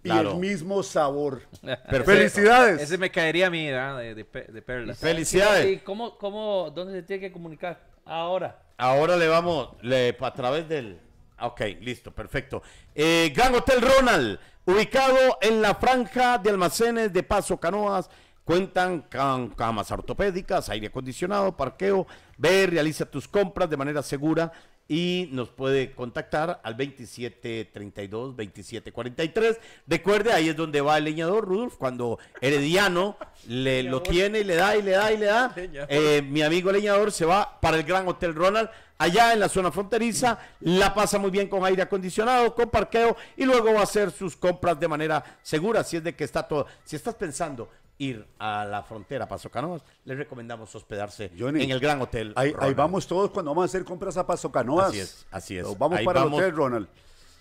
y el mismo sabor. <laughs> Felicidades. Ese me caería a mí, de, perlas. Felicidades. ¿Y cómo, cómo, dónde se tiene que comunicar? Ahora. Ahora le vamos, a través del Ok, listo, perfecto. Eh, Gran Hotel Ronald, ubicado en la franja de almacenes de Paso Canoas, cuentan con camas ortopédicas, aire acondicionado, parqueo. Ve, realiza tus compras de manera segura y nos puede contactar al 2732-2743. Recuerde, ahí es donde va el leñador, Rudolf, cuando Herediano le, lo tiene y le da y le da y le da. Eh, mi amigo leñador se va para el Gran Hotel Ronald, allá en la zona fronteriza, la pasa muy bien con aire acondicionado, con parqueo y luego va a hacer sus compras de manera segura. Si es de que está todo, si estás pensando ir a la frontera Paso Canoas, les recomendamos hospedarse en el Gran Hotel. Ahí, vamos todos cuando vamos a hacer compras a Paso Canoas. Así es, así es. vamos para vamos, el hotel, Ronald.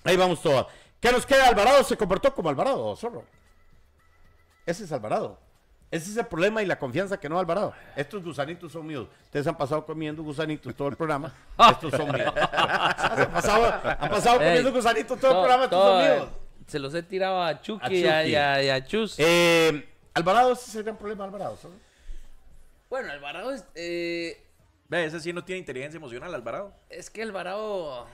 Ahí vamos todos. ¿Qué nos queda? Alvarado se comportó como Alvarado, Zorro. Ese es Alvarado. Ese es el problema y la confianza que no Alvarado. Estos gusanitos son míos. Ustedes han pasado comiendo gusanitos todo el programa. <laughs> Estos son míos. han pasado, comiendo gusanitos todo, el programa. Estos son míos. Se los he tirado a Chucky, a Chus. Eh, Alvarado ese sería un problema, Alvarado. ¿sabes? Bueno, Alvarado es. Eh, Ve, ese sí no tiene inteligencia emocional, Alvarado. Es que Alvarado.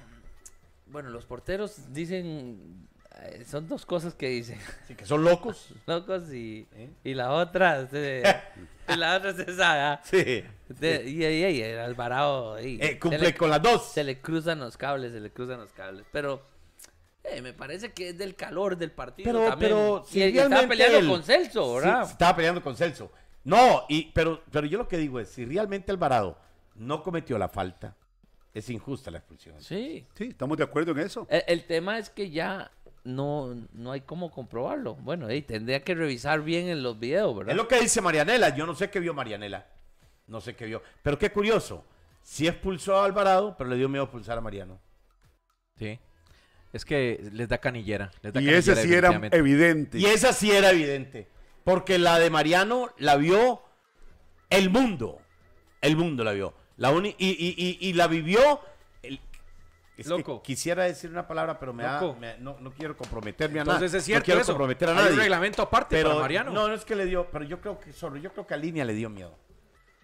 Bueno, los porteros dicen. Eh, son dos cosas que dicen. Sí, que son locos. <laughs> locos y, ¿Eh? y la otra. Este, <laughs> y la otra se esa, Sí. Y, y, Alvarado. cumple con las dos. Se le cruzan los cables, se le cruzan los cables. Pero eh, me parece que es del calor del partido pero, también. Pero si él estaba peleando con Celso, ¿verdad? Sí, estaba peleando con Celso. No, y, pero, pero yo lo que digo es, si realmente Alvarado no cometió la falta, es injusta la expulsión. Sí. Sí, estamos de acuerdo en eso. El, tema es que ya no, no hay cómo comprobarlo. Bueno, tendría que revisar bien en los videos, ¿verdad? Es lo que dice Marianela. Yo no sé qué vio Marianela. No sé qué vio. Pero qué curioso. Sí expulsó a Alvarado, pero le dio miedo expulsar a Mariano. Sí. Es que les da canillera. y esa sí era evidente. Y esa sí era evidente. Porque la de Mariano la vio el mundo. El mundo la vio. La y, la vivió. es Loco. quisiera decir una palabra, pero me, no, quiero comprometerme a nadie. No quiero comprometer a nadie. Hay reglamento aparte para Mariano. No, no es que le dio, pero yo creo que solo, yo creo que a Línea le dio miedo.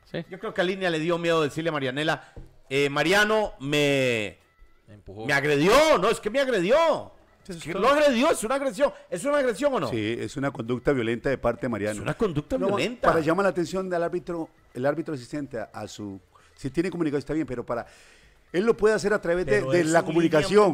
¿Sí? Yo creo que a Línea le dio miedo decirle a Marianela, eh, Mariano, me, me, agredió, no, es que me agredió. Es lo agredió, es una agresión. ¿Es una agresión o no? Sí, es una conducta violenta de parte de Mariano. Es una conducta violenta. Para llamar la atención del árbitro, el árbitro asistente a, a su. Si tiene comunicado, está bien, pero para él lo puede hacer a través de, la comunicación.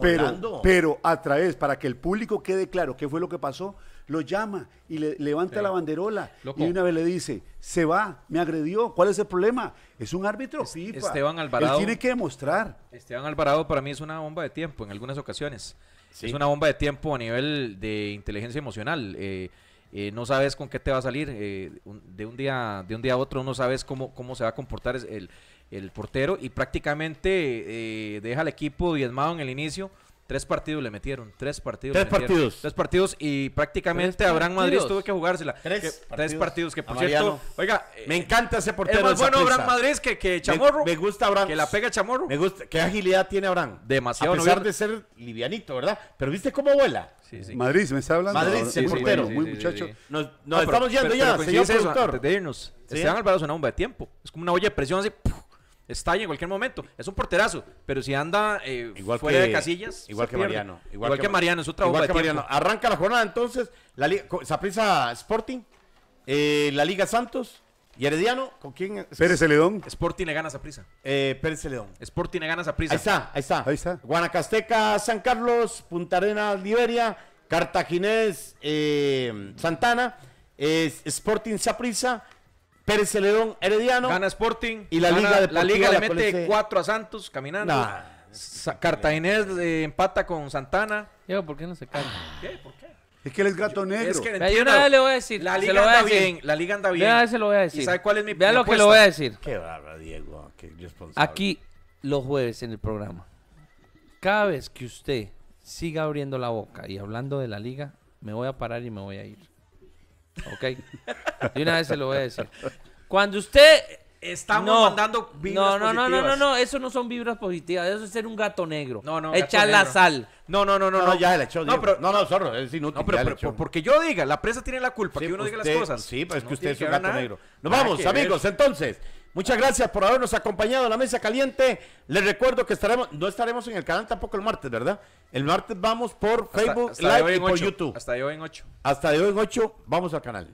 pero, pero a través, para que el público quede claro qué fue lo que pasó, lo llama y le levanta la banderola y una vez le dice, se va, me agredió, ¿cuál es el problema? Es un árbitro Esteban Alvarado. Él tiene que demostrar. Esteban Alvarado para mí es una bomba de tiempo en algunas ocasiones. Es una bomba de tiempo a nivel de inteligencia emocional. Eh, eh, no sabes con qué te va a salir eh, de un día de un día a otro no sabes cómo cómo se va a comportar el, el portero, y prácticamente eh, deja al equipo diezmado en el inicio. Tres partidos le metieron, tres partidos. Tres partidos. Tres partidos y prácticamente Abraham Madrid tuvo que jugársela. Tres, partidos. que por cierto, oiga, me eh, encanta ese portero. Es más bueno Abraham Madrid que, que Chamorro. Me, gusta Abraham. Que la pega Chamorro. Me gusta. Qué agilidad tiene Abraham. Demasiado. A pesar de ser livianito, ¿verdad? Pero viste cómo vuela. Madrid, me está hablando. Madrid, sí, el portero. muy muchacho. Nos, estamos yendo ya, señor productor. antes de irnos. Esteban Alvarado es una bomba de tiempo. Es como una olla de presión así ahí en cualquier momento. Es un porterazo, pero si anda eh, igual fuera de casillas. Igual que Mariano. Igual, que, Mariano, es otra Igual que Mariano. Arranca la jornada entonces, la Liga, Sporting, eh, la Liga Santos. ¿Y Herediano? ¿Con quién? Pérez Celedón. Sporting le gana a eh, Pérez Celedón. Sporting le gana a Ahí está, ahí está. Guanacasteca, San Carlos, Punta Arena, Liberia, Cartaginés, Santana, Sporting Saprisa, Pérez Celedón Herediano. Gana Sporting. Y la Liga de La Liga le mete cuatro a Santos caminando. Nah. Eh, empata con Santana. Diego, ¿por qué no se calma? ¿Qué? ¿Por qué? Es que él es gato negro. Es que una vez le voy a decir. La liga anda bien. La liga anda bien. se lo voy a decir. ¿Y sabe cuál es mi Vea lo que le voy a decir. Qué barra, Diego. Aquí, los jueves en el programa. Cada vez que usted siga abriendo la boca y hablando de la liga, me voy a parar y me voy a ir. Ok. De una vez se lo voy a decir. Cuando usted. Estamos mandando vibras no, no, No, no, no, no, eso no son vibras positivas. Eso es ser un gato negro. No, Echar la sal. No, no, no, no. No, ya le echó. No, no, no, zorro, es inútil. No, pero, porque yo diga, la presa tiene la culpa, que uno diga las cosas. Sí, pero pues es que usted es un gato negro. Nos vamos, amigos, entonces. Muchas gracias por habernos acompañado en la mesa caliente. Les recuerdo que estaremos, no estaremos en el canal tampoco el martes, ¿verdad? El martes vamos por Facebook Live y por YouTube. Hasta de hoy en 8. Hasta de hoy en 8 vamos al canal.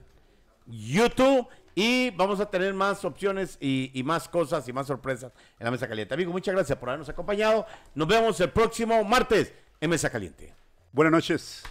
YouTube y vamos a tener más opciones y, más cosas y más sorpresas en la mesa caliente. Amigo, muchas gracias por habernos acompañado. Nos vemos el próximo martes en Mesa Caliente. Buenas noches.